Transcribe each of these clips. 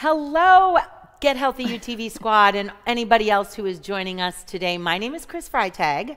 Hello, Get Healthy UTV squad, and anybody else who is joining us today. My name is Chris Freitag,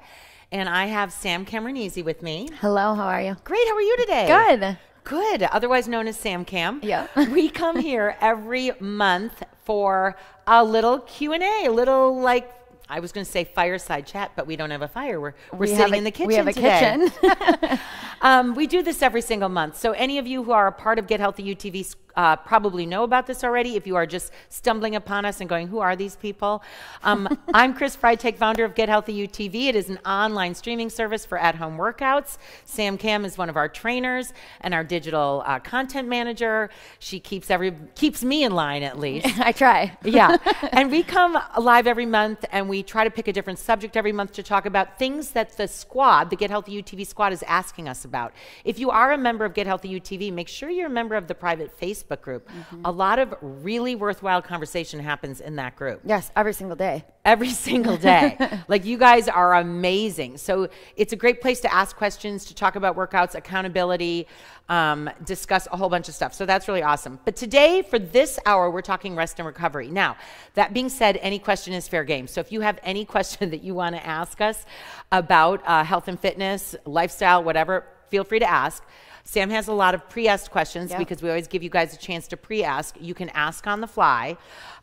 and I have Sam Cameronese with me. Hello, how are you? Great, how are you today? Good. Good, otherwise known as Sam Cam. Yeah. we come here every month for a little Q&A, a little like I was going to say fireside chat, but we don't have a fire. We're, we're we sitting a, in the kitchen. We have a today. kitchen. um, we do this every single month. So, any of you who are a part of Get Healthy UTV uh, probably know about this already if you are just stumbling upon us and going, Who are these people? Um, I'm Chris Freitag, founder of Get Healthy UTV. It is an online streaming service for at home workouts. Sam Cam is one of our trainers and our digital uh, content manager. She keeps, every, keeps me in line at least. I try. Yeah. and we come live every month and we try to pick a different subject every month to talk about things that the squad, the Get Healthy UTV squad, is asking us about. If you are a member of Get Healthy UTV, make sure you're a member of the private Facebook Facebook group. Mm-hmm. A lot of really worthwhile conversation happens in that group. Yes, every single day. Every single day. like you guys are amazing. So it's a great place to ask questions, to talk about workouts, accountability, um, discuss a whole bunch of stuff. So that's really awesome. But today, for this hour, we're talking rest and recovery. Now, that being said, any question is fair game. So if you have any question that you want to ask us about uh, health and fitness, lifestyle, whatever, feel free to ask. Sam has a lot of pre asked questions yep. because we always give you guys a chance to pre ask. You can ask on the fly.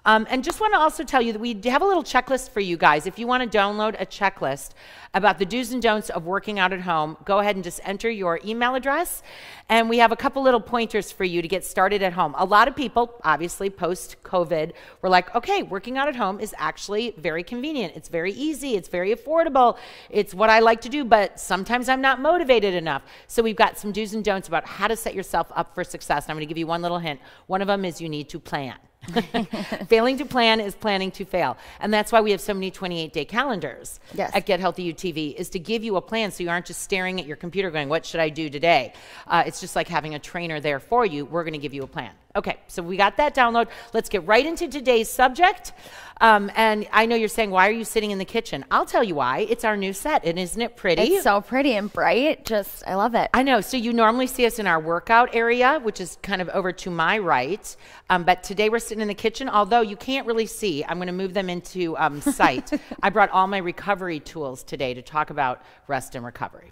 Um, and just want to also tell you that we have a little checklist for you guys. If you want to download a checklist about the do's and don'ts of working out at home, go ahead and just enter your email address. And we have a couple little pointers for you to get started at home. A lot of people, obviously, post COVID, were like, okay, working out at home is actually very convenient. It's very easy. It's very affordable. It's what I like to do, but sometimes I'm not motivated enough. So we've got some do's and don'ts about how to set yourself up for success. And I'm going to give you one little hint. One of them is you need to plan. Failing to plan is planning to fail. And that's why we have so many 28 day calendars yes. at Get Healthy UTV is to give you a plan so you aren't just staring at your computer going, What should I do today? Uh, it's just like having a trainer there for you. We're going to give you a plan. Okay, so we got that download. Let's get right into today's subject. Um, and I know you're saying, why are you sitting in the kitchen? I'll tell you why. It's our new set, and isn't it pretty? It's so pretty and bright. Just, I love it. I know. So you normally see us in our workout area, which is kind of over to my right. Um, but today we're sitting in the kitchen, although you can't really see. I'm going to move them into um, sight. I brought all my recovery tools today to talk about rest and recovery.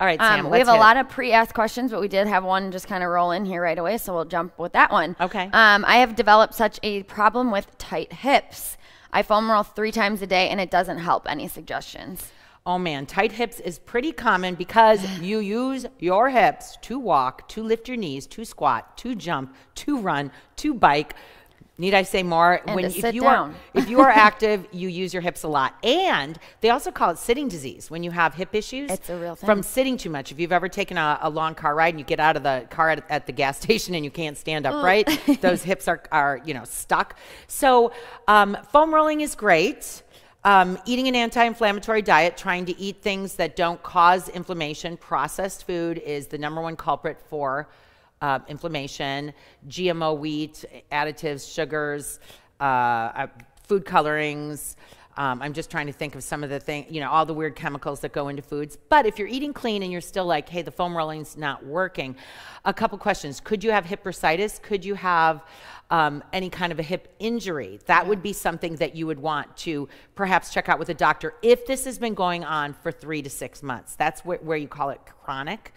All right, Sam, um, we have a lot of pre-asked questions, but we did have one just kind of roll in here right away, so we'll jump with that one. Okay. Um, I have developed such a problem with tight hips. I foam roll three times a day, and it doesn't help. Any suggestions? Oh man, tight hips is pretty common because you use your hips to walk, to lift your knees, to squat, to jump, to run, to bike, Need I say more? And when if you down. are if you are active, you use your hips a lot. And they also call it sitting disease when you have hip issues. It's a real thing. From sitting too much. If you've ever taken a, a long car ride and you get out of the car at, at the gas station and you can't stand upright, those hips are are you know stuck. So um, foam rolling is great. Um, eating an anti-inflammatory diet, trying to eat things that don't cause inflammation, processed food is the number one culprit for uh, inflammation, GMO wheat, additives, sugars, uh, uh, food colorings. Um, I'm just trying to think of some of the things, you know, all the weird chemicals that go into foods. But if you're eating clean and you're still like, hey, the foam rolling's not working, a couple questions. Could you have hip bursitis? Could you have um, any kind of a hip injury? That yeah. would be something that you would want to perhaps check out with a doctor if this has been going on for three to six months. That's where you call it chronic.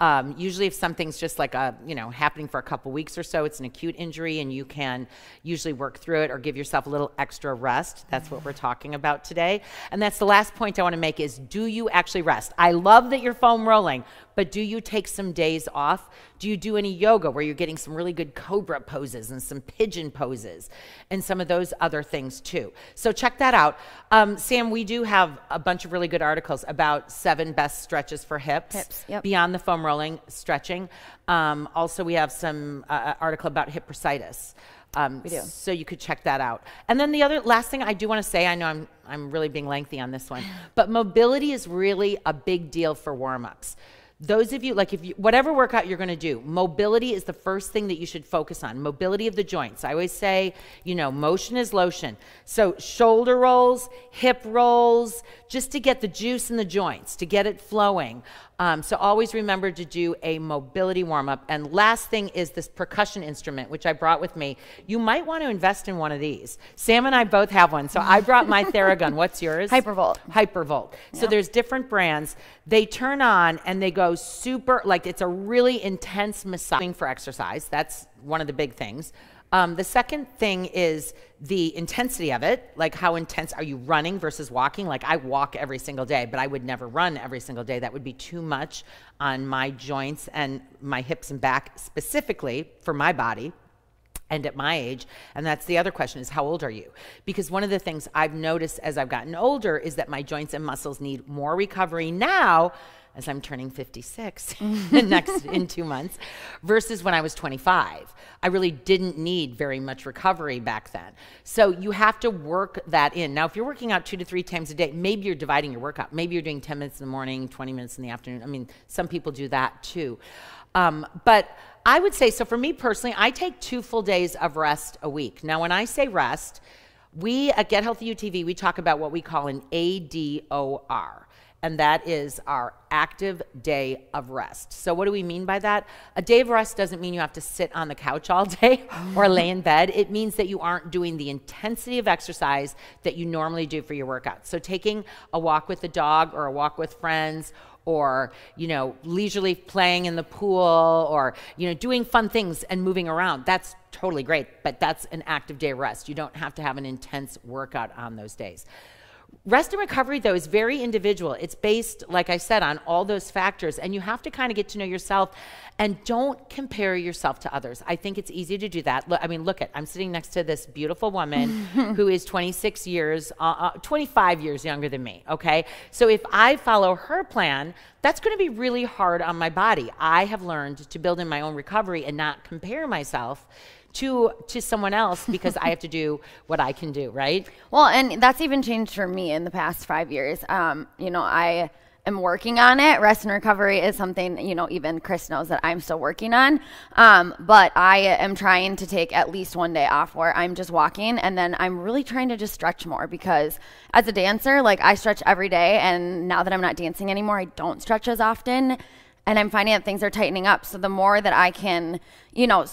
Um, usually, if something's just like a you know happening for a couple weeks or so, it's an acute injury, and you can usually work through it or give yourself a little extra rest. That's what we're talking about today, and that's the last point I want to make: is do you actually rest? I love that you're foam rolling, but do you take some days off do you do any yoga where you're getting some really good cobra poses and some pigeon poses and some of those other things too? So check that out. Um, Sam, we do have a bunch of really good articles about seven best stretches for hips, hips yep. beyond the foam rolling stretching. Um, also, we have some uh, uh article about hip bursitis. Um, we do. So you could check that out. And then the other last thing I do want to say, I know I'm I'm really being lengthy on this one, but mobility is really a big deal for warm ups those of you like if you whatever workout you're going to do mobility is the first thing that you should focus on mobility of the joints i always say you know motion is lotion so shoulder rolls hip rolls just to get the juice in the joints to get it flowing um, so always remember to do a mobility warm-up. And last thing is this percussion instrument, which I brought with me. You might want to invest in one of these. Sam and I both have one. So I brought my Theragun. What's yours? Hypervolt. Hypervolt. So there's different brands. They turn on and they go super, like it's a really intense massaging for exercise. That's one of the big things. Um, the second thing is the intensity of it. Like, how intense are you running versus walking? Like, I walk every single day, but I would never run every single day. That would be too much on my joints and my hips and back, specifically for my body and at my age and that's the other question is how old are you because one of the things i've noticed as i've gotten older is that my joints and muscles need more recovery now as I'm turning 56 next in two months, versus when I was 25. I really didn't need very much recovery back then. So you have to work that in. Now, if you're working out two to three times a day, maybe you're dividing your workout. Maybe you're doing 10 minutes in the morning, 20 minutes in the afternoon. I mean, some people do that too. Um, but I would say, so for me personally, I take two full days of rest a week. Now, when I say rest, we at Get Healthy UTV, we talk about what we call an ADOR and that is our active day of rest. So, what do we mean by that? A day of rest doesn't mean you have to sit on the couch all day or lay in bed. It means that you aren't doing the intensity of exercise that you normally do for your workouts. So, taking a walk with the dog or a walk with friends or you know leisurely playing in the pool or you know doing fun things and moving around that's totally great but that's an active day of rest you don't have to have an intense workout on those days Rest and recovery, though, is very individual. It's based, like I said, on all those factors. And you have to kind of get to know yourself and don't compare yourself to others. I think it's easy to do that. Look, I mean, look at, I'm sitting next to this beautiful woman who is 26 years, uh, uh, 25 years younger than me, okay? So if I follow her plan, that's going to be really hard on my body. I have learned to build in my own recovery and not compare myself to to someone else because I have to do what I can do, right? Well, and that's even changed for me in the past five years. Um, you know, I am working on it. Rest and recovery is something, you know, even Chris knows that I'm still working on. Um, but I am trying to take at least one day off where I'm just walking and then I'm really trying to just stretch more because as a dancer, like I stretch every day and now that I'm not dancing anymore, I don't stretch as often and I'm finding that things are tightening up. So the more that I can, you know,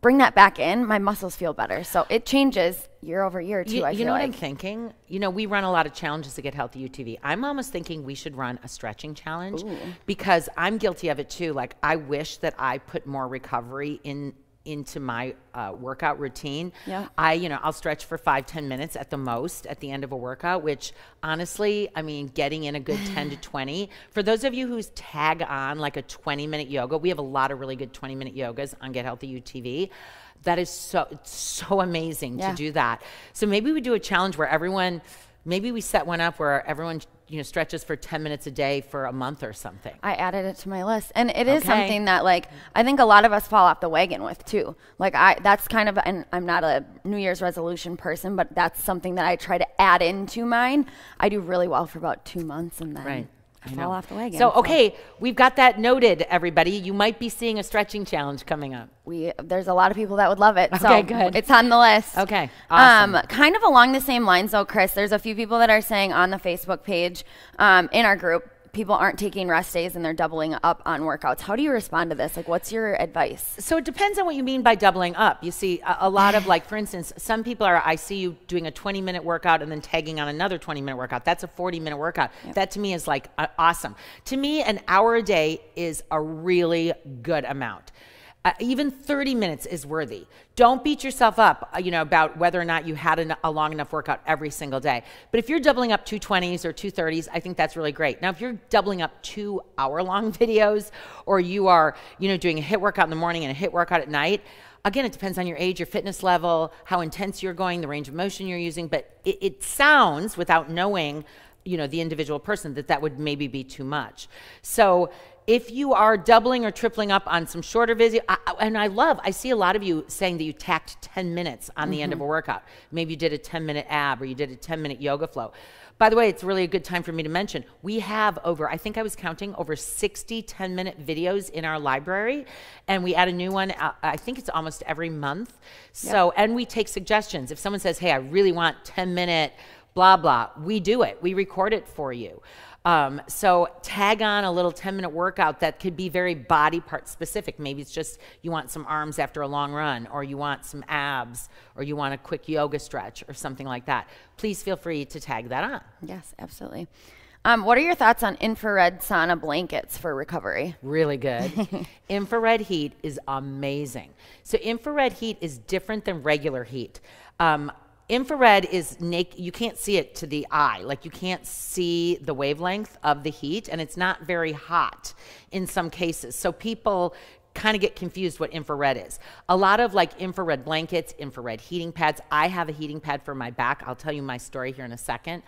bring that back in, my muscles feel better. So it changes year over year too. You, I you know what I'm thinking? You know, we run a lot of challenges to get healthy UTV. I'm almost thinking we should run a stretching challenge Ooh. because I'm guilty of it too. Like I wish that I put more recovery in into my uh, workout routine. Yeah. I, you know, I'll stretch for five, ten minutes at the most at the end of a workout, which honestly, I mean, getting in a good 10 to 20. For those of you who's tag on like a 20 minute yoga, we have a lot of really good 20 minute yogas on Get Healthy UTV. That is so, so amazing yeah. to do that. So maybe we do a challenge where everyone, Maybe we set one up where everyone you know stretches for 10 minutes a day for a month or something. I added it to my list and it is okay. something that like I think a lot of us fall off the wagon with too. Like I that's kind of and I'm not a New Year's resolution person, but that's something that I try to add into mine. I do really well for about 2 months and then right. I fall know. off the wagon. So, okay, so. we've got that noted, everybody. You might be seeing a stretching challenge coming up. We there's a lot of people that would love it. Okay, good. It's on the list. Okay, um, awesome. Um, kind of along the same lines, though, Chris. There's a few people that are saying on the Facebook page, um, in our group, people aren't taking rest days and they're doubling up on workouts. How do you respond to this? Like, what's your advice? So it depends on what you mean by doubling up. You see, a, a lot of like, for instance, some people are, I see you doing a 20 minute workout and then tagging on another 20 minute workout. That's a 40 minute workout. Yep. That to me is like uh, awesome. To me, an hour a day is a really good amount. Uh, even 30 minutes is worthy. Don't beat yourself up, uh, you know, about whether or not you had an, a long enough workout every single day. But if you're doubling up 220s or 230s, I think that's really great. Now, if you're doubling up two hour long videos or you are, you know, doing a hit workout in the morning and a hit workout at night, again, it depends on your age, your fitness level, how intense you're going, the range of motion you're using. But it, it sounds, without knowing, you know, the individual person, that that would maybe be too much. So, if you are doubling or tripling up on some shorter video, I, and I love, I see a lot of you saying that you tacked 10 minutes on the mm -hmm. end of a mm-hmm. workout. Maybe you did a 10 minute ab or you did a 10 minute yoga flow. By the way, it's really a good time for me to mention we have over, I think I was counting, over 60 10 minute videos in our library. And we add a new one, uh, I think it's almost every month. So, yep. and we take suggestions. If someone says, hey, I really want 10 minute blah, blah, we do it, we record it for you. Um, so tag on a little 10 minute workout that could be very body part specific. Maybe it's just you want some arms after a long run, or you want some abs, or you want a quick yoga stretch, or something like that. Please feel free to tag that on. Yes, absolutely. Um, what are your thoughts on infrared sauna blankets for recovery? Really good. infrared heat is amazing. So, infrared heat is different than regular heat. Um, infrared is naked you can't see it to the eye like you can't see the wavelength of the heat and it's not very hot in some cases so people kind of get confused what infrared is a lot of like infrared blankets infrared heating pads i have a heating pad for my back i'll tell you my story here in a second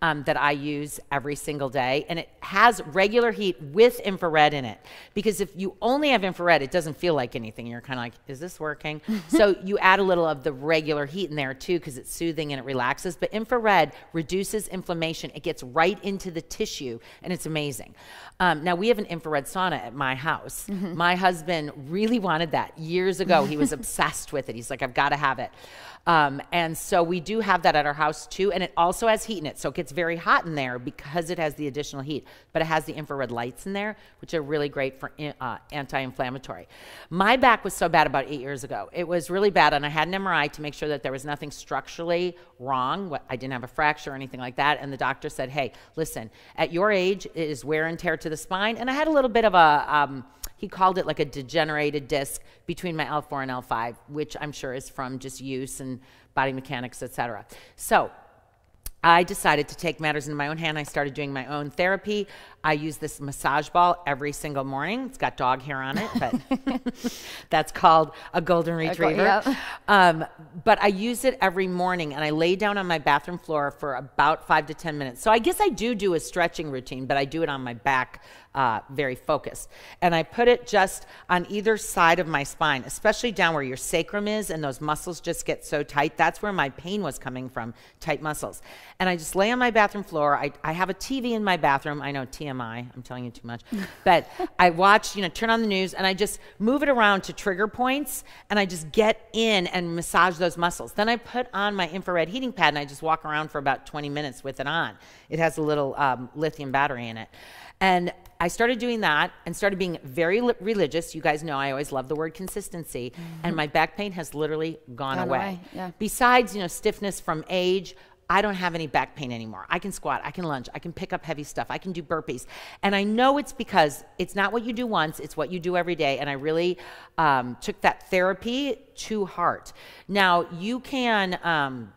um, that I use every single day. And it has regular heat with infrared in it. Because if you only have infrared, it doesn't feel like anything. You're kind of like, is this working? so you add a little of the regular heat in there too, because it's soothing and it relaxes. But infrared reduces inflammation. It gets right into the tissue, and it's amazing. Um, now, we have an infrared sauna at my house. Mm -hmm. My husband really wanted that years ago. He was obsessed with it. He's like, I've got to have it. Um, and so we do have that at our house too, and it also has heat in it, so it gets gets very hot in there because it has the additional heat, but it has the infrared lights in there, which are really great for uh, anti-inflammatory. My back was so bad about eight years ago. It was really bad, and I had an MRI to make sure that there was nothing structurally wrong. I didn't have a fracture or anything like that, and the doctor said, hey, listen, at your age, it is wear and tear to the spine, and I had a little bit of a... Um, he called it like a degenerated disc between my L4 and L5, which I'm sure is from just use and body mechanics, etc. So I decided to take matters into my own hand. I started doing my own therapy. I use this massage ball every single morning. It's got dog hair on it, but that's called a golden retriever. Okay, yeah. um, but I use it every morning and I lay down on my bathroom floor for about five to 10 minutes. So I guess I do do a stretching routine, but I do it on my back uh, very focused. And I put it just on either side of my spine, especially down where your sacrum is and those muscles just get so tight. That's where my pain was coming from, tight muscles. And I just lay on my bathroom floor. I, I have a TV in my bathroom. I know TMI, I'm telling you too much. but I watch, you know, turn on the news and I just move it around to trigger points and I just get in and massage those muscles. Then I put on my infrared heating pad and I just walk around for about 20 minutes with it on. It has a little um, lithium battery in it. And I started doing that and started being very li- religious. You guys know I always love the word consistency, mm-hmm. and my back pain has literally gone, gone away. away. Yeah. Besides, you know, stiffness from age, I don't have any back pain anymore. I can squat, I can lunge, I can pick up heavy stuff, I can do burpees. And I know it's because it's not what you do once, it's what you do every day. And I really um, took that therapy to heart. Now, you can. Um,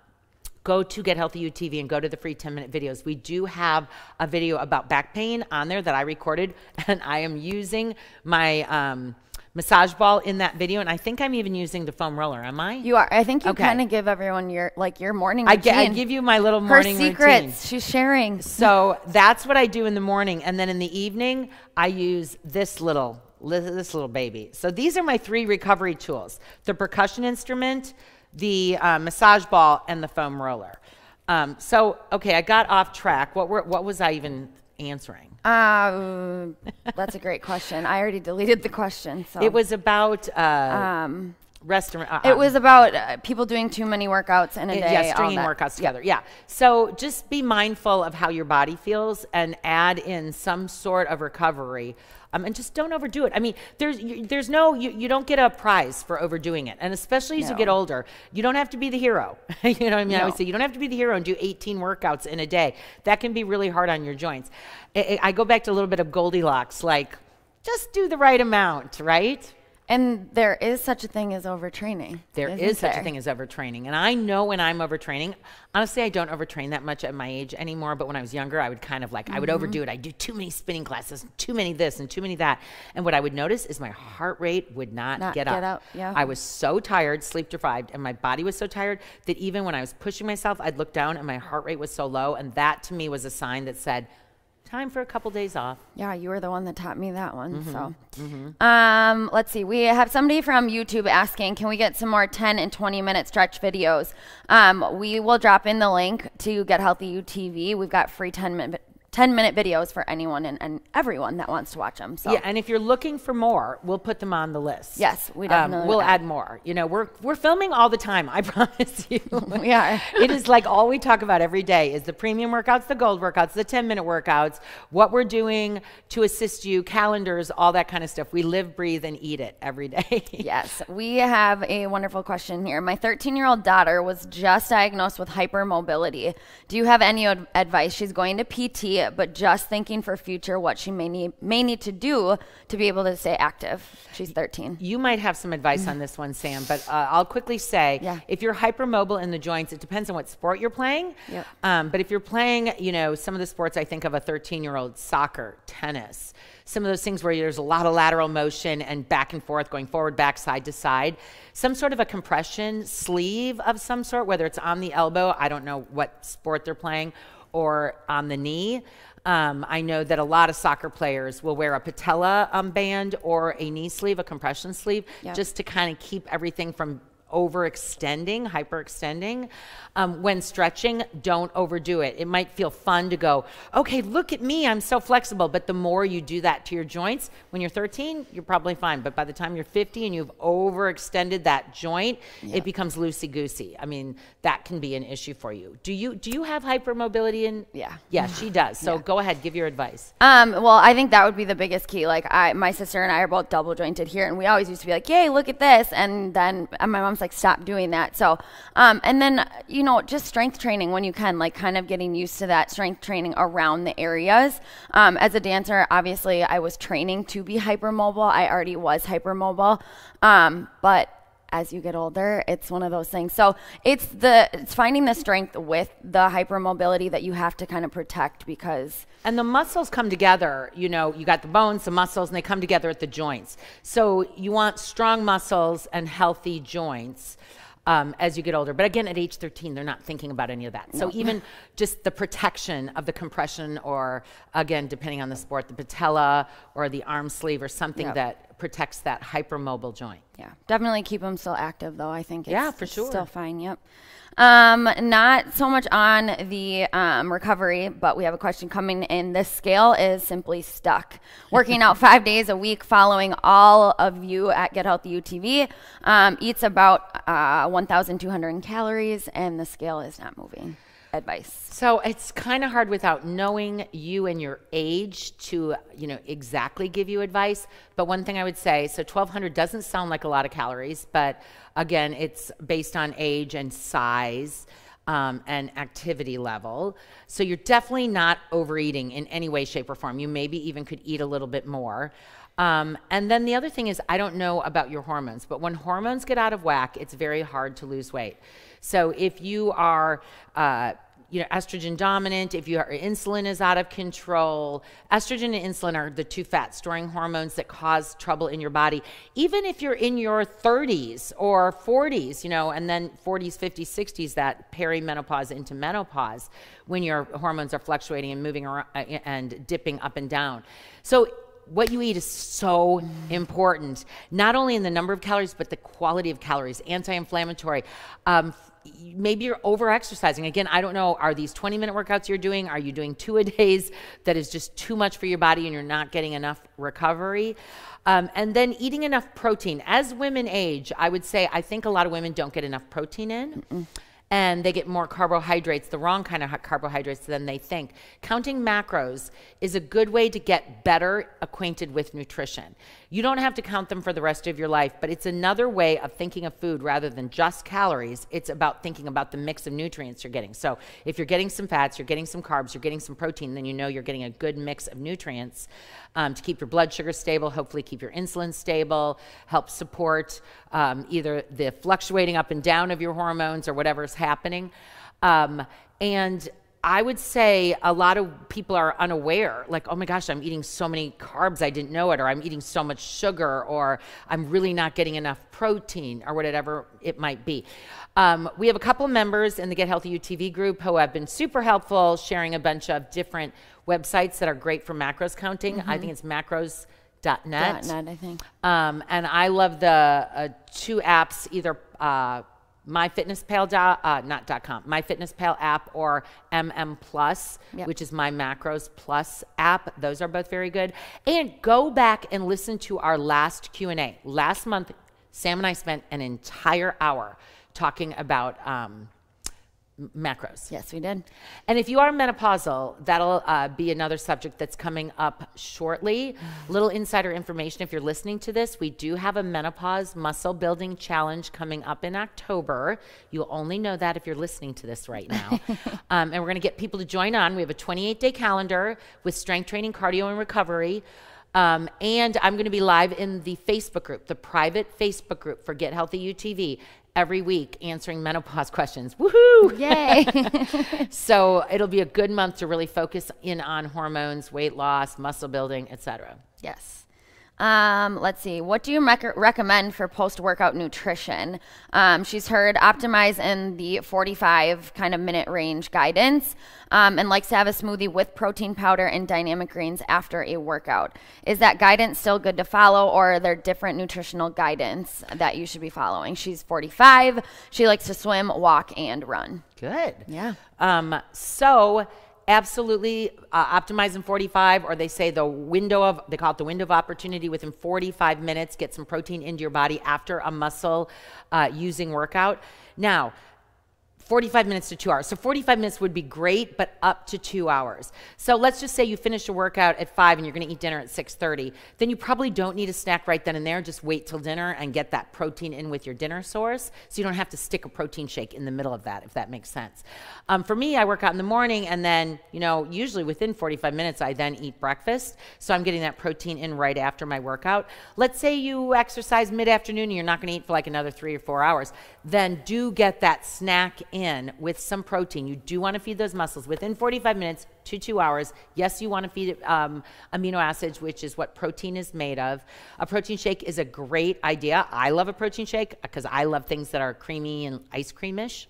go to Get Healthy You TV and go to the free 10 minute videos. We do have a video about back pain on there that I recorded, and I am using my. Um, massage ball in that video, and I think I'm even using the foam roller. Am I? You are. I think you okay. kind of give everyone your like your morning. I, routine. I give you my little morning. Her secrets routine. she's sharing. So that's what I do in the morning, and then in the evening I use this little this little baby. So these are my three recovery tools: the percussion instrument, the uh, massage ball, and the foam roller. Um, so, okay, I got off track. What, were, what was I even answering? Uh, that's a great question. I already deleted the question. So. It was about uh, um, restaurant. Uh, it uh, was about uh, people doing too many workouts in a day. Yes, stringing workouts together. Yeah. So just be mindful of how your body feels and add in some sort of recovery. Um, and just don't overdo it. I mean, there's you, there's no you, you don't get a prize for overdoing it, and especially as no. you get older, you don't have to be the hero. you know what I mean? No. I always say you don't have to be the hero and do 18 workouts in a day. That can be really hard on your joints. I, I go back to a little bit of Goldilocks, like just do the right amount, right? And there is such a thing as overtraining. There is such there? a thing as overtraining. And I know when I'm overtraining, honestly, I don't overtrain that much at my age anymore. But when I was younger, I would kind of like, mm -hmm. I would mm-hmm. overdo it. I'd do too many spinning classes, too many this and too many that. And what I would notice is my heart rate would not, not get, get, up. up. Yeah. I was so tired, sleep deprived, and my body was so tired that even when I was pushing myself, I'd look down and my heart rate was so low. And that to me was a sign that said, time for a couple days off. Yeah, you were the one that taught me that one. Mm -hmm. So, mm -hmm. um, let's see. We have somebody from YouTube asking, can we get some more 10 and 20 minute stretch videos? Um, we will drop in the link to Get Healthy UTV. We've got free 10 minute 10 minute videos for anyone and, and everyone that wants to watch them. So. Yeah, and if you're looking for more, we'll put them on the list. Yes, we um, definitely um, We'll add more. You know, we're, we're filming all the time, I promise you. we are. it is like all we talk about every day is the premium workouts, the gold workouts, the 10 minute workouts, what we're doing to assist you, calendars, all that kind of stuff. We live, breathe, and eat it every day. yes, we have a wonderful question here. My 13 year old daughter was just diagnosed with hypermobility. Do you have any advice? She's going to PT but just thinking for future what she may need may need to do to be able to stay active. She's 13. You might have some advice on this one, Sam, but uh, I'll quickly say yeah. if you're hypermobile in the joints, it depends on what sport you're playing. Yep. Um, but if you're playing, you know, some of the sports I think of a 13 year old, soccer, tennis, some of those things where there's a lot of lateral motion and back and forth, going forward, back, side to side, some sort of a compression sleeve of some sort, whether it's on the elbow, I don't know what sport they're playing or on the knee. Um, I know that a lot of soccer players will wear a patella um, band or a knee sleeve, a compression sleeve, just to kind of keep everything from overextending, hyperextending. Um, when stretching, don't overdo it. It might feel fun to go, okay, look at me, I'm so flexible. But the more you do that to your joints, when you're 13, you're probably fine. But by the time you're 50 and you've overextended that joint, yeah. it becomes loosey goosey. I mean, that can be an issue for you. Do you do you have hypermobility? In yeah, yeah, she does. So yeah. go ahead, give your advice. Um, well, I think that would be the biggest key. Like I, my sister and I are both double jointed here, and we always used to be like, yay, look at this, and then my mom's like stop doing that. So, um, and then you know just strength training when you can, like kind of getting used to that strength training around the areas. Um, as a dancer, obviously I was training to be hypermobile. I already was hypermobile, um, but as you get older. It's one of those things. So it's the it's finding the strength with the hypermobility that you have to kind of protect because and the muscles come together. You know, you got the bones, the muscles, and they come together at the joints. So you want strong muscles and healthy joints. Um, as you get older. But again, at age 13, they're not thinking about any of that. No. So even just the protection of the compression, or again, depending on the sport, the patella or the arm sleeve or something yep. that protects that hypermobile joint. Yeah, definitely keep them still active though. I think yeah, for sure, still fine. Yep. Um, not so much on the um, recovery, but we have a question coming in. This scale is simply stuck. Working out five days a week, following all of you at Get Healthy UTV, um, eats about uh, 1,200 calories, and the scale is not moving advice? So it's kind of hard without knowing you and your age to, you know, exactly give you advice. But one thing I would say, so 1200 doesn't sound like a lot of calories, but again, it's based on age and size. Um, and activity level. So you're definitely not overeating in any way, shape, or form. You maybe even could eat a little bit more. Um, and then the other thing is, I don't know about your hormones, but when hormones get out of whack, it's very hard to lose weight. So if you are, uh, you know, estrogen dominant, if your insulin is out of control, estrogen and insulin are the two fat storing hormones that cause trouble in your body. Even if you're in your 30s or 40s, you know, and then 40s, 50s, 60s, that perimenopause into menopause, when your hormones are fluctuating and moving around uh, and dipping up and down. So what you eat is so important, not only in the number of calories, but the quality of calories, anti inflammatory. Um, maybe you're over exercising. Again, I don't know. Are these 20 minute workouts you're doing? Are you doing two a days that is just too much for your body and you're not getting enough recovery? Um, and then eating enough protein. As women age, I would say I think a lot of women don't get enough protein in. Mm -mm and they get more carbohydrates, the wrong kind of carbohydrates than they think. Counting macros is a good way to get better acquainted with nutrition. You don't have to count them for the rest of your life, but it's another way of thinking of food rather than just calories. It's about thinking about the mix of nutrients you're getting. So if you're getting some fats, you're getting some carbs, you're getting some protein, then you know you're getting a good mix of nutrients um, to keep your blood sugar stable, hopefully keep your insulin stable, help support um, either the fluctuating up and down of your hormones or whatever's happening. Um, and I would say a lot of people are unaware, like, oh my gosh, I'm eating so many carbs, I didn't know it, or I'm eating so much sugar, or I'm really not getting enough protein, or whatever it might be. Um, we have a couple members in the Get Healthy UTV group who have been super helpful, sharing a bunch of different websites that are great for macros counting. Mm -hmm. I think mm-hmm. it's macros. .net. .net, I think. Um, and I love the uh, two apps, either uh, MyFitnessPal, uh, not dot .com, MyFitnessPal app or MM Plus, yep. which is my Macros Plus app. Those are both very good. And go back and listen to our last Q&A. Last month, Sam and I spent an entire hour talking about um, – macros. Yes, we did. And if you are menopausal, that'll uh, be another subject that's coming up shortly. Little insider information if you're listening to this, we do have a menopause muscle building challenge coming up in October. You'll only know that if you're listening to this right now. um, and we're going to get people to join on. We have a 28 day calendar with strength training, cardio, and recovery. Um, and I'm going to be live in the Facebook group, the private Facebook group for Get Healthy UTV every week answering menopause questions. Woohoo! Yay! so it'll be a good month to really focus in on hormones, weight loss, muscle building, etc. Yes. Um, let's see. What do you rec- recommend for post workout nutrition? Um, she's heard optimize in the 45 kind of minute range guidance um, and likes to have a smoothie with protein powder and dynamic greens after a workout. Is that guidance still good to follow or are there different nutritional guidance that you should be following? She's 45. She likes to swim, walk, and run. Good. Yeah. Um, so, absolutely uh, optimize in 45 or they say the window of they call it the window of opportunity within 45 minutes get some protein into your body after a muscle uh, using workout now 45 minutes to two hours. So 45 minutes would be great, but up to two hours. So let's just say you finish a workout at five and you're going to eat dinner at 6.30. Then you probably don't need a snack right then and there. Just wait till dinner and get that protein in with your dinner source. So you don't have to stick a protein shake in the middle of that, if that makes sense. Um, for me, I work out in the morning and then, you know, usually within 45 minutes, I then eat breakfast. So I'm getting that protein in right after my workout. Let's say you exercise mid-afternoon and you're not going to eat for like another three or four hours. Then do get that snack in in with some protein. You do want to feed those muscles within 45 minutes to two hours. Yes, you want to feed it um, amino acids, which is what protein is made of. A protein shake is a great idea. I love a protein shake because I love things that are creamy and ice creamish.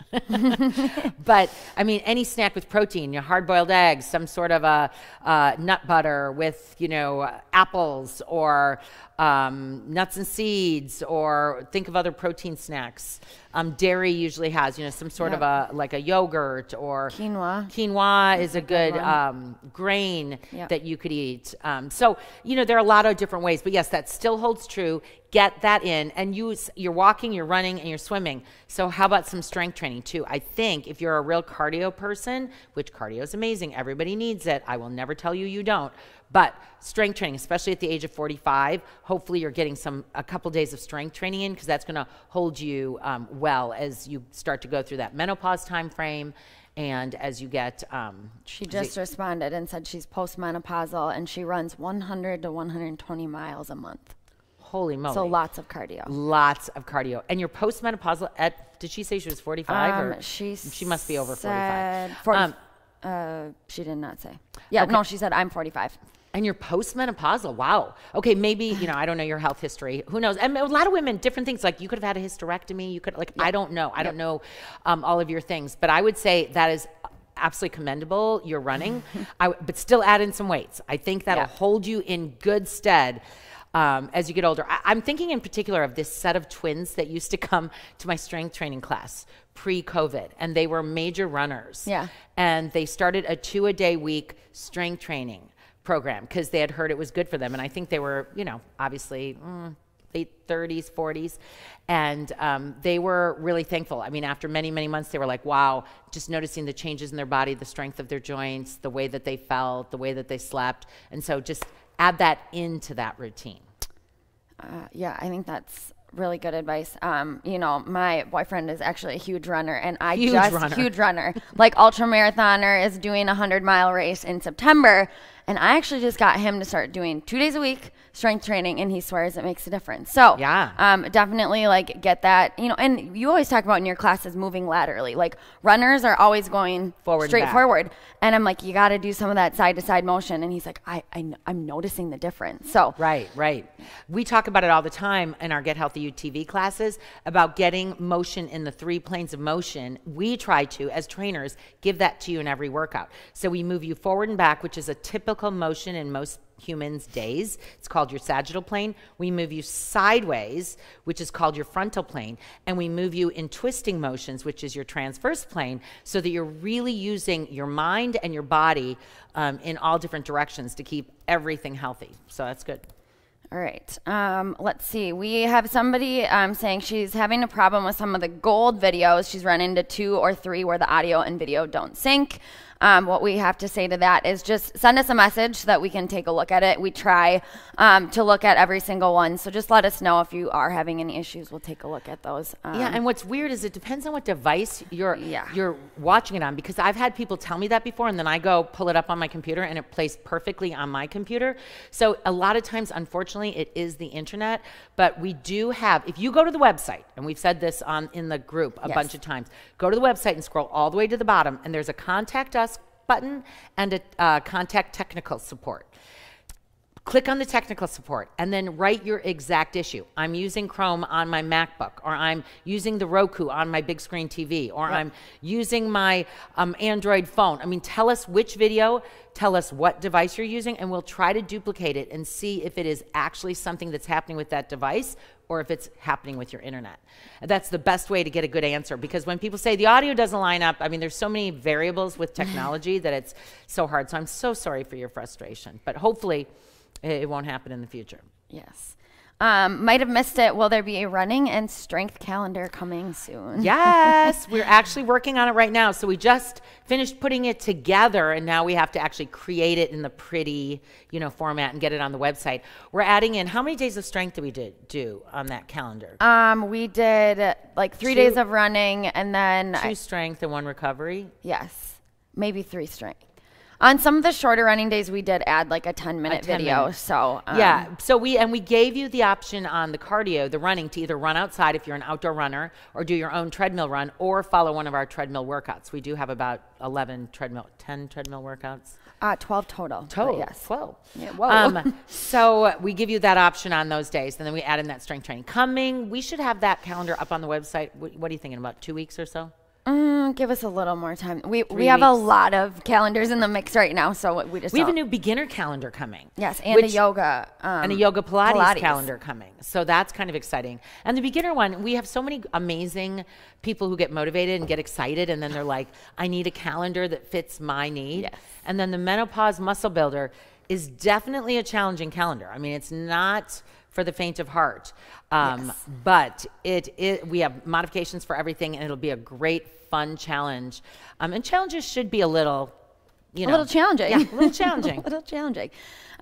but I mean, any snack with protein, your hard-boiled eggs, some sort of a uh, nut butter with you know apples or um, nuts and seeds, or think of other protein snacks. Um, dairy usually has you know some sort yep. of a like a yogurt or quinoa. Quinoa is a good um, grain yep. that you could eat. Um, so, you know, there are a lot of different ways, but yes, that still holds true. Get that in and use, you're walking, you're running, and you're swimming. So, how about some strength training too? I think if you're a real cardio person, which cardio is amazing, everybody needs it. I will never tell you you don't. But strength training, especially at the age of 45, hopefully you're getting some a couple days of strength training in because that's going to hold you um, well as you start to go through that menopause time frame and as you get, um, she just responded and said she's postmenopausal and she runs 100 to 120 miles a month. Holy moly! So lots of cardio. Lots of cardio. And you're postmenopausal at? Did she say she was 45? Um, or she she must be over 45. 40, um, uh, she did not say. Yeah, okay. no, she said I'm 45 and you're postmenopausal. Wow. Okay, maybe, you know, I don't know your health history. Who knows? And a lot of women, different things. Like you could have had a hysterectomy. You could, like, yep. I don't know. I yep. don't know um, all of your things. But I would say that is absolutely commendable. You're running, I, but still add in some weights. I think that'll hold you in good stead. Um, as you get older, I, am thinking in particular of this set of twins that used to come to my strength training class pre COVID, and they were major runners. Yeah. And they started a two a day week strength training program because they had heard it was good for them. And I think they were, you know, obviously mm, late 30s, 40s. And um, they were really thankful. I mean, after many, many months, they were like, wow, just noticing the changes in their body, the strength of their joints, the way that they felt, the way that they slept. And so just add that into that routine. Uh, yeah, I think that's really good advice. Um, you know, my boyfriend is actually a huge runner, and I huge just runner. huge runner, like ultra marathoner, is doing a hundred mile race in September, and I actually just got him to start doing two days a week strength training, and he swears it makes a difference. So yeah, um, definitely like get that. You know, and you always talk about in your classes moving laterally. Like runners are always going forward, straight back. forward, and I'm like, you got to do some of that side to side motion. And he's like, I, I I'm noticing the difference. So right, right. We talk about it all the time in our Get Healthy UTV TV classes about getting motion in the three planes of motion. We try to, as trainers, give that to you in every workout. So we move you forward and back, which is a typical motion in most humans' days. It's called your sagittal plane. We move you sideways, which is called your frontal plane, and we move you in twisting motions, which is your transverse plane, so that you're really using your mind and your body um, in all different directions to keep everything healthy. So that's good. All right. Um, let's see. We have somebody um, saying she's having a problem with some of the gold videos. She's run into two or three where the audio and video don't sync um, what we have to say to that is just send us a message so that we can take a look at it. We try um, to look at every single one. So just let us know if you are having any issues. We'll take a look at those. Um, yeah, and what's weird is it depends on what device you're yeah. you're watching it on because I've had people tell me that before and then I go pull it up on my computer and it plays perfectly on my computer. So a lot of times unfortunately it is the internet, but we do have if you go to the website and we've said this on in the group a yes. bunch of times, go to the website and scroll all the way to the bottom and there's a contact us button and a uh, contact technical support. Click on the technical support and then write your exact issue. I'm using Chrome on my MacBook, or I'm using the Roku on my big screen TV, or yep. I'm using my um, Android phone. I mean, tell us which video, tell us what device you're using, and we'll try to duplicate it and see if it is actually something that's happening with that device or if it's happening with your internet. That's the best way to get a good answer because when people say the audio doesn't line up, I mean, there's so many variables with technology that it's so hard. So I'm so sorry for your frustration, but hopefully it won't happen in the future. Yes. Um, might have missed it. Will there be a running and strength calendar coming soon? Yes, we're actually working on it right now. So we just finished putting it together, and now we have to actually create it in the pretty, you know, format and get it on the website. We're adding in how many days of strength did we did, do on that calendar? Um, we did like three two, days of running, and then two I, strength and one recovery. Yes, maybe three strength on some of the shorter running days, we did add like a 10 minute a 10 video. So, um, yeah. So we, and we gave you the option on the cardio, the running, to either run outside if you're an outdoor runner or do your own treadmill run or follow one of our treadmill workouts. We do have about 11 treadmill, 10 treadmill workouts. Uh, 12 total. Total. Yes. 12. Yeah, whoa. Um, so we give you that option on those days. And then we add in that strength training. Coming, we should have that calendar up on the website. What, what are you thinking about? Two weeks or so? Mm, give us a little more time. We Three we have weeks. a lot of calendars in the mix right now, so we just we have a new beginner calendar coming. Yes, and which, a yoga um, and a um, yoga Pilates, Pilates, calendar coming. So that's kind of exciting. And the beginner one, we have so many amazing people who get motivated and get excited, and then they're like, "I need a calendar that fits my need." Yes. And then the menopause muscle builder is definitely a challenging calendar. I mean, it's not for the faint of heart. Um, yes. But it, it, we have modifications for everything, and it'll be a great, fun challenge. Um, and challenges should be a little you know. A little challenging. Yeah, a little challenging. a little challenging.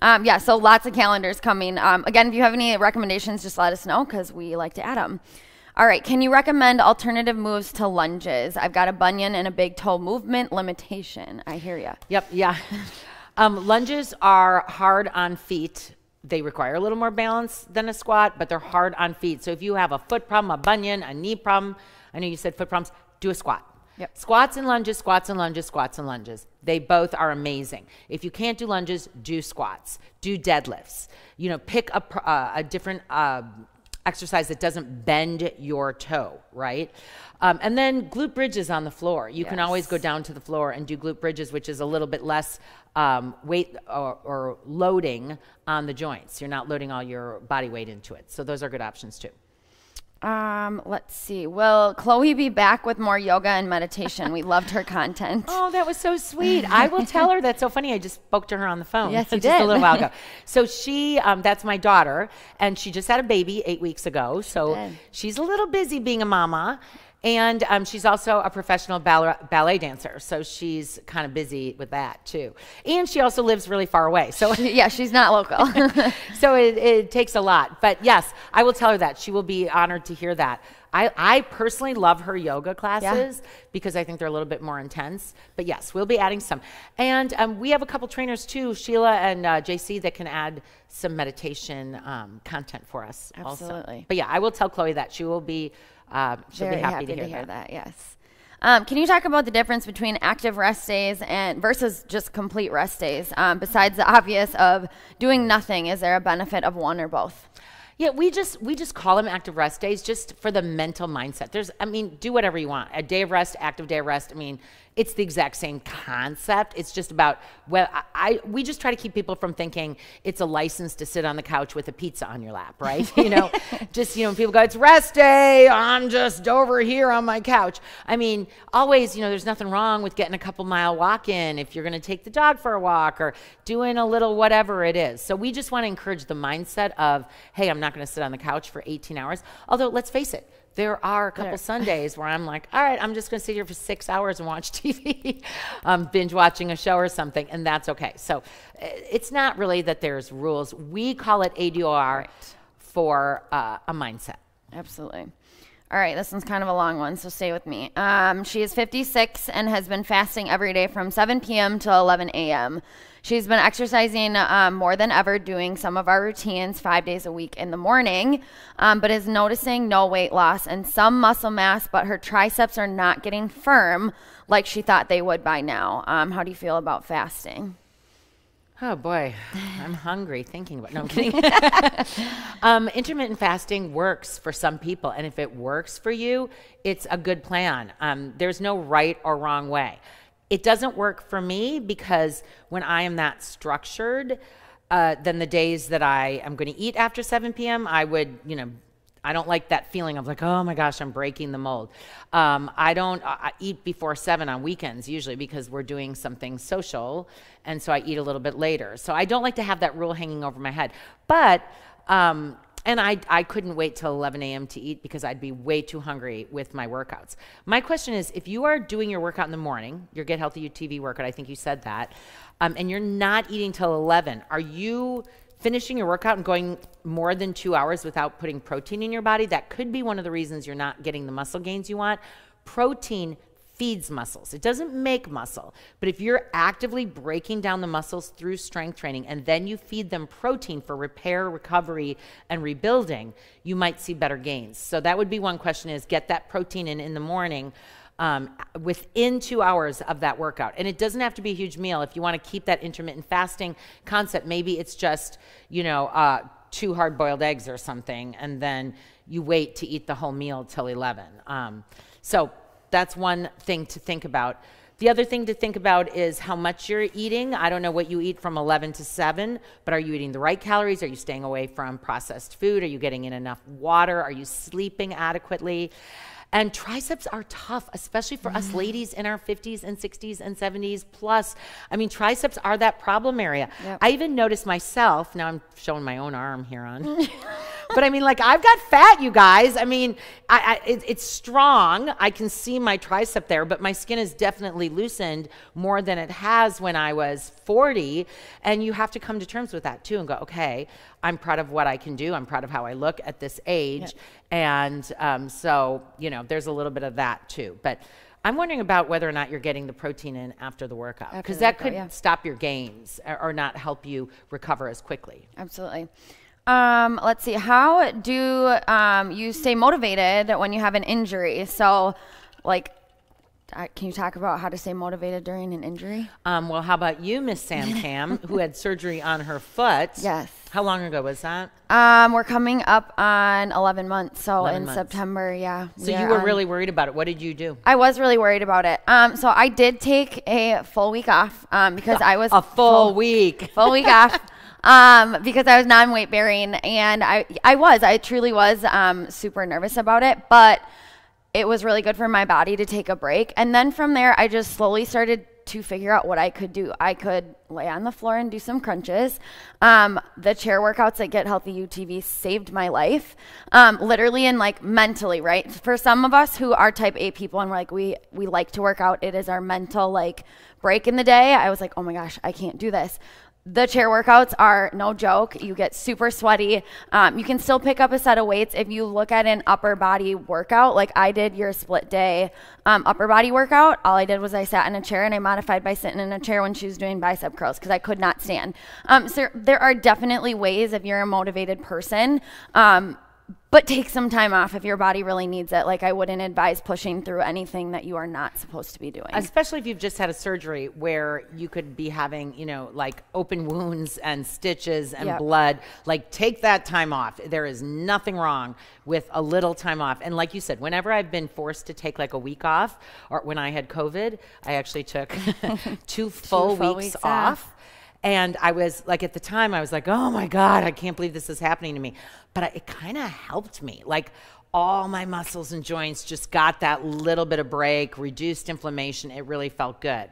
Um, yeah, so lots of calendars coming. Um, again, if you have any recommendations, just let us know because we like to add them. All right, can you recommend alternative moves to lunges? I've got a bunion and a big toe movement limitation. I hear you. Yep, yeah. um, lunges are hard on feet they require a little more balance than a squat, but they're hard on feet. So if you have a foot problem, a bunion, a knee problem, I know you said foot problems, do a squat. Yep. Squats and lunges, squats and lunges, squats and lunges. They both are amazing. If you can't do lunges, do squats, do deadlifts. You know, pick a, uh, a different uh, exercise that doesn't bend your toe, right? Um, and then glute bridges on the floor. You yes. can always go down to the floor and do glute bridges, which is a little bit less um, weight or, or loading on the joints. You're not loading all your body weight into it. So those are good options too. Um, let's see. Will Chloe be back with more yoga and meditation? We loved her content. oh, that was so sweet. I will tell her. That's so funny. I just spoke to her on the phone. Yes, you just did. a little while ago. So she, um, that's my daughter, and she just had a baby eight weeks ago. So she's a little busy being a mama. And um, she's also a professional ballet, ballet, dancer, so she's kind of busy with that too. And she also lives really far away, so yeah, she's not local. so it, it, takes a lot. But yes, I will tell her that she will be honored to hear that. I, I personally love her yoga classes yeah. because I think they're a little bit more intense. But yes, we'll be adding some, and um, we have a couple trainers too, Sheila and uh, JC, that can add some meditation um, content for us. Absolutely. Also. But yeah, I will tell Chloe that she will be um, she'll Very be happy, happy to, hear, to hear that. that. Yes. Um, can you talk about the difference between active rest days and versus just complete rest days? Um, besides the obvious of doing nothing, is there a benefit of one or both? Yeah, we just we just call them active rest days just for the mental mindset. There's I mean, do whatever you want. A day of rest, active day of rest. I mean, it's the exact same concept. It's just about well, I, I we just try to keep people from thinking it's a license to sit on the couch with a pizza on your lap, right? you know, just you know, people go, it's rest day. I'm just over here on my couch. I mean, always, you know, there's nothing wrong with getting a couple mile walk in if you're going to take the dog for a walk or doing a little whatever it is. So we just want to encourage the mindset of, hey, I'm not going to sit on the couch for 18 hours. Although, let's face it there are a couple there. Sundays where I'm like, all right, I'm just going to sit here for six hours and watch TV, um, binge watching a show or something, and that's okay. So eh, it's not really that there's rules. We call it ADOR right. for uh, a mindset. Absolutely. All right, this one's kind of a long one, so stay with me. Um, she is 56 and has been fasting every day from 7 p.m. to 11 a.m. She's been exercising um, more than ever, doing some of our routines five days a week in the morning, um, but is noticing no weight loss and some muscle mass, but her triceps are not getting firm like she thought they would by now. Um, how do you feel about fasting? Oh boy, I'm hungry thinking about. No, I'm kidding. um, intermittent fasting works for some people, and if it works for you, it's a good plan. Um, there's no right or wrong way. It doesn't work for me because when I am that structured, uh, then the days that I am going to eat after 7 p.m., I would, you know, I don't like that feeling of like, oh my gosh, I'm breaking the mold. Um, I don't I eat before seven on weekends usually because we're doing something social, and so I eat a little bit later. So I don't like to have that rule hanging over my head. But um, and I, I couldn't wait till 11 a.m. to eat because I'd be way too hungry with my workouts. My question is if you are doing your workout in the morning, your Get Healthy UTV workout, I think you said that, um, and you're not eating till 11, are you finishing your workout and going more than two hours without putting protein in your body? That could be one of the reasons you're not getting the muscle gains you want. Protein feeds muscles. It doesn't make muscle. But if you're actively breaking down the muscles through strength training and then you feed them protein for repair, recovery, and rebuilding, you might see better gains. So that would be one question is get that protein in in the morning. Um, within two hours of that workout. And it doesn't have to be a huge meal. If you want to keep that intermittent fasting concept, maybe it's just, you know, uh, two hard boiled eggs or something, and then you wait to eat the whole meal till 11. Um, so that's one thing to think about. The other thing to think about is how much you're eating. I don't know what you eat from 11 to 7, but are you eating the right calories? Are you staying away from processed food? Are you getting in enough water? Are you sleeping adequately? And triceps are tough, especially for us mm. ladies in our 50s and 60s and 70s plus. I mean, triceps are that problem area. Yep. I even noticed myself, now I'm showing my own arm here on. but I mean, like, I've got fat, you guys. I mean, I, I, it, it's strong. I can see my tricep there, but my skin is definitely loosened more than it has when I was 40. And you have to come to terms with that too and go, okay, I'm proud of what I can do. I'm proud of how I look at this age. Yeah. And um, so, you know, there's a little bit of that too. But I'm wondering about whether or not you're getting the protein in after the workout because that workout, could yeah. stop your gains or, not help you recover as quickly. Absolutely. Um, let's see. How do um, you stay motivated when you have an injury? So, like, can you talk about how to stay motivated during an injury? Um, well, how about you, Miss Sam Cam, who had surgery on her foot? Yes. How long ago was that? Um, we're coming up on 11 months, so 11 in months. September, yeah. So we you were on. really worried about it. What did you do? I was really worried about it. Um, so I did take a full week off um, because I was a full, full week, full week off. Um, because I was non weight bearing and I, I was, I truly was um, super nervous about it. But it was really good for my body to take a break. And then from there, I just slowly started to figure out what I could do. I could lay on the floor and do some crunches. Um, the chair workouts at Get Healthy UTV saved my life, um, literally and like mentally, right? For some of us who are type A people and we're like, we, we like to work out, it is our mental like break in the day. I was like, oh my gosh, I can't do this the chair workouts are no joke. You get super sweaty. Um, you can still pick up a set of weights if you look at an upper body workout, like I did your split day um, upper body workout. All I did was I sat in a chair and I modified by sitting in a chair when she was doing bicep curls because I could not stand. Um, so there are definitely ways if you're a motivated person um, but take some time off if your body really needs it. Like I wouldn't advise pushing through anything that you are not supposed to be doing. Especially if you've just had a surgery where you could be having, you know, like open wounds and stitches and yep. blood. Like take that time off. There is nothing wrong with a little time off. And like you said, whenever I've been forced to take like a week off or when I had COVID, I actually took two full two full weeks, weeks off. off and I was like, at the time, I was like, oh my God, I can't believe this is happening to me. But I, it kind of helped me. Like, all my muscles and joints just got that little bit of break, reduced inflammation. It really felt good.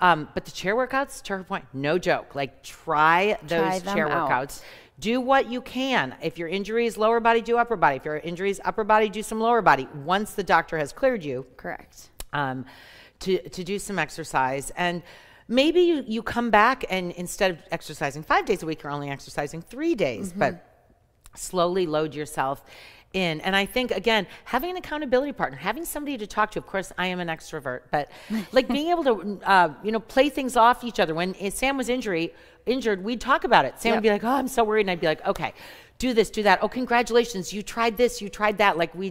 Um, but the chair workouts, to her point, no joke. Like, try those try chair out. workouts. Do what you can. If your injury is lower body, do upper body. If your injury is upper body, do some lower body. Once the doctor has cleared you. Correct. Um, to, to do some exercise. And, Maybe you, you come back and instead of exercising five days a week, you're only exercising three days, mm -hmm. but slowly load yourself in. And I think, again, having an accountability partner, having somebody to talk to, of course, I am an extrovert, but like being able to, uh, you know, play things off each other. When Sam was injury, injured, we'd talk about it. Sam yep. would be like, oh, I'm so worried. And I'd be like, okay, do this, do that. Oh, congratulations. You tried this, you tried that. Like we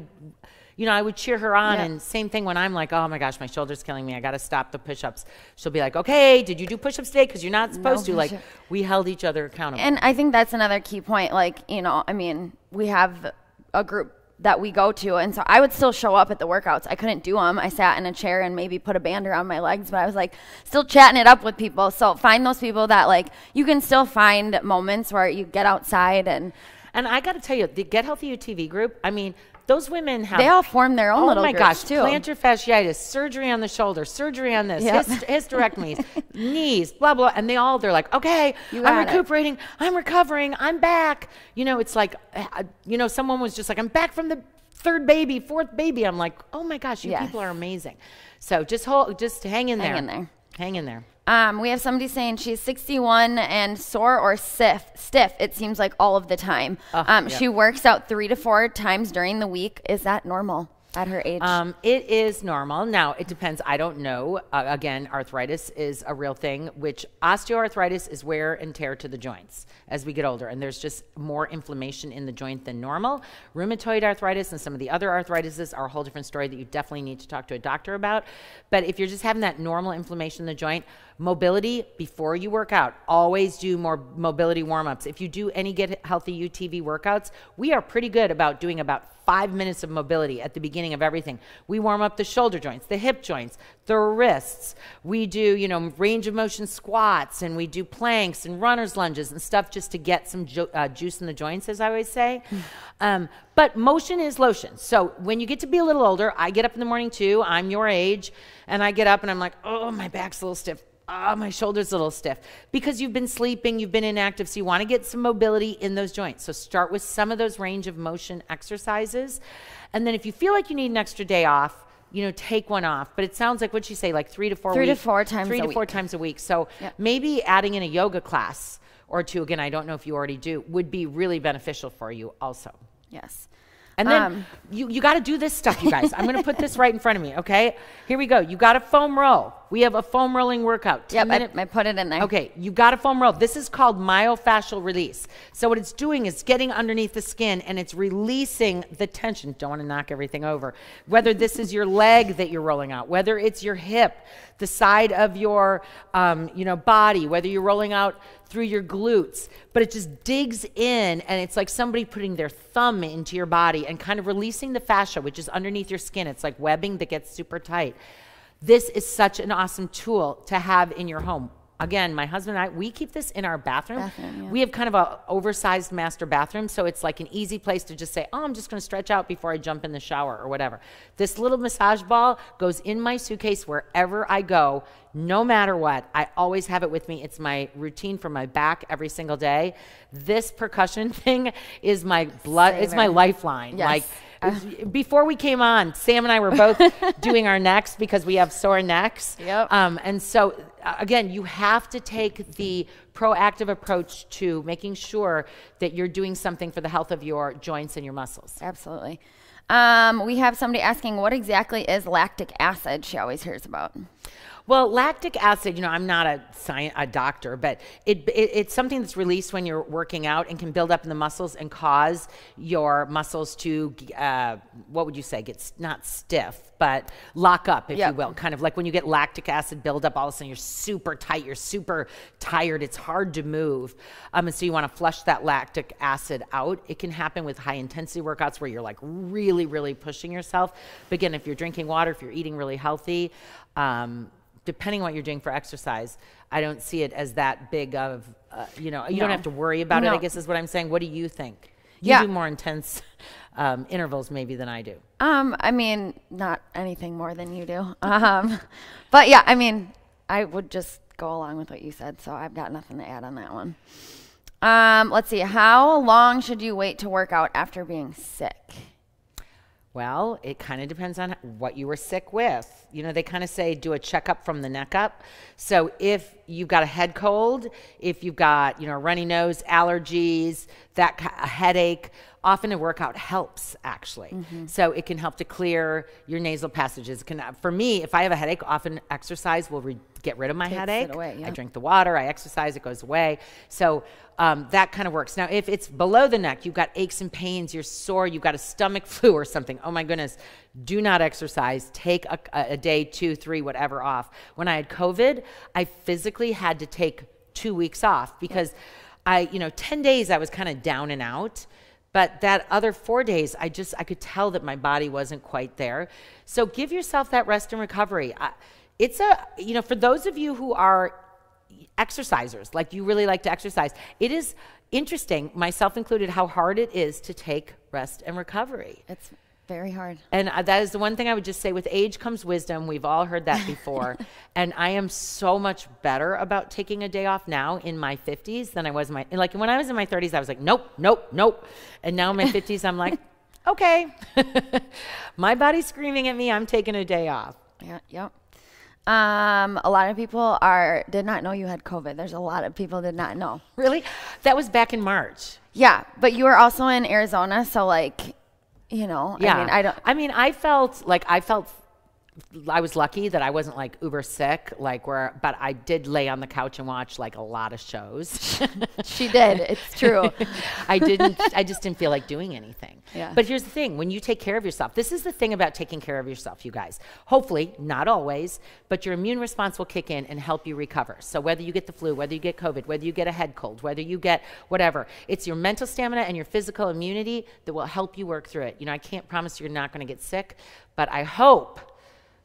you know, I would cheer her on. Yeah. And same thing when I'm like, oh my gosh, my shoulder's killing me. I got to stop the push ups. She'll be like, okay, did you do push ups today? Because you're not supposed no, to. Like, sure. we held each other accountable. And I think that's another key point. Like, you know, I mean, we have a group that we go to. And so I would still show up at the workouts. I couldn't do them. I sat in a chair and maybe put a band around my legs, but I was like still chatting it up with people. So find those people that like you can still find moments where you get outside and. And I got to tell you, the Get Healthy UTV group, I mean, those women have. They all form their own oh little. Oh my gosh! Too. Plantar fasciitis, surgery on the shoulder, surgery on this, yep. hist hysterectomies, knees, blah blah, and they all they're like, okay, I'm recuperating, it. I'm recovering, I'm back. You know, it's like, uh, you know, someone was just like, I'm back from the third baby, fourth baby. I'm like, oh my gosh, you yes. people are amazing. So just hold, just hang in there. Hang in there. Hang in there. Um, we have somebody saying she's 61 and sore or stiff. Stiff. It seems like all of the time. Uh, um, yeah. She works out three to four times during the week. Is that normal? At her age, um, it is normal. Now it depends. I don't know. Uh, again, arthritis is a real thing, which osteoarthritis is wear and tear to the joints as we get older, and there's just more inflammation in the joint than normal. Rheumatoid arthritis and some of the other arthritises are a whole different story that you definitely need to talk to a doctor about. But if you're just having that normal inflammation in the joint, Mobility before you work out. Always do more mobility warm ups. If you do any Get Healthy UTV workouts, we are pretty good about doing about five minutes of mobility at the beginning of everything. We warm up the shoulder joints, the hip joints, the wrists. We do, you know, range of motion squats and we do planks and runner's lunges and stuff just to get some ju uh, juice in the joints, as I always say. Hmm. um, but motion is lotion. So when you get to be a little older, I get up in the morning too. I'm your age and I get up and I'm like, oh, my back's a little stiff ah, oh, my shoulder's a little stiff. Because you've been sleeping, you've been inactive, so you want to get some mobility in those joints. So start with some of those range of motion exercises. And then if you feel like you need an extra day off, you know, take one off. But it sounds like what you say, like three to four. Three to four times. Three to week. four times a week. So yep. maybe adding in a yoga class or two. Again, I don't know if you already do. Would be really beneficial for you also. Yes. And then um, you, you got to do this stuff, you guys. I'm going to put this right in front of me, okay? Here we go. You got a foam roll we have a foam rolling workout. Yep, I, I put it in there. Okay, you got a foam roll. This is called myofascial release. So what it's doing is getting underneath the skin and it's releasing the tension. Don't want to knock everything over. Whether this is your leg that you're rolling out, whether it's your hip, the side of your um, you know body, whether you're rolling out through your glutes, but it just digs in and it's like somebody putting their thumb into your body and kind of releasing the fascia, which is underneath your skin. It's like webbing that gets super tight. This is such an awesome tool to have in your home. Again, my husband and I, we keep this in our bathroom. bathroom yeah. We have kind of a oversized master bathroom, so it's like an easy place to just say, "Oh, I'm just going to stretch out before I jump in the shower or whatever." This little massage ball goes in my suitcase wherever I go, no matter what. I always have it with me. It's my routine for my back every single day. This percussion thing is my blood. Saver. It's my lifeline. Yes. Like before we came on, Sam and I were both doing our necks because we have sore necks. Yep. Um, and so, uh, again, you have to take the proactive approach to making sure that you're doing something for the health of your joints and your muscles. Absolutely. Um, we have somebody asking, what exactly is lactic acid? She always hears about. Well, lactic acid, you know, I'm not a science, a doctor, but it, it, it's something that's released when you're working out and can build up in the muscles and cause your muscles to, uh, what would you say, get not stiff, but lock up, if yep. you will. Kind of like when you get lactic acid buildup, all of a sudden you're super tight, you're super tired, it's hard to move. Um, and so you want to flush that lactic acid out. It can happen with high intensity workouts where you're like really, really pushing yourself. But again, if you're drinking water, if you're eating really healthy, um, depending on what you're doing for exercise, I don't see it as that big of, uh, you know, you no. don't have to worry about no. it, I guess is what I'm saying. What do you think? You yeah. do more intense um, intervals maybe than I do. Um, I mean, not anything more than you do. Um, but yeah, I mean, I would just go along with what you said, so I've got nothing to add on that one. Um, let's see. How long should you wait to work out after being sick? Well, it kind of depends on what you were sick with. You know, they kind of say do a checkup from the neck up. So if you've got a head cold, if you've got, you know, a runny nose, allergies, that a headache, often a workout helps actually. Mm-hmm. So it can help to clear your nasal passages. can for me, if I have a headache, often exercise will re- get rid of my Takes headache. Away, yeah. I drink the water, I exercise, it goes away. So um, that kind of works. Now, if it's below the neck, you've got aches and pains, you're sore, you've got a stomach flu or something. Oh my goodness, do not exercise. Take a, a day, two, three, whatever off. When I had COVID, I physically had to take two weeks off because. Yeah. I, you know, 10 days I was kind of down and out. But that other four days, I just, I could tell that my body wasn't quite there. So give yourself that rest and recovery. It's a, you know, for those of you who are exercisers, like you really like to exercise, it is interesting, myself included, how hard it is to take rest and recovery. It's very hard. And uh, that is the one thing I would just say with age comes wisdom. We've all heard that before. and I am so much better about taking a day off now in my 50s than I was my like when I was in my 30s I was like nope, nope, nope. And now in my 50s I'm like okay. my body's screaming at me. I'm taking a day off. Yeah, yep. Um, a lot of people are did not know you had COVID. There's a lot of people did not know. Really? That was back in March. Yeah, but you were also in Arizona, so like you know yeah. i mean i don't i mean i felt like i felt I was lucky that I wasn't like uber sick, like where, but I did lay on the couch and watch like a lot of shows. she did. It's true. I didn't, I just didn't feel like doing anything. Yeah. But here's the thing when you take care of yourself, this is the thing about taking care of yourself, you guys. Hopefully, not always, but your immune response will kick in and help you recover. So whether you get the flu, whether you get COVID, whether you get a head cold, whether you get whatever, it's your mental stamina and your physical immunity that will help you work through it. You know, I can't promise you're not going to get sick, but I hope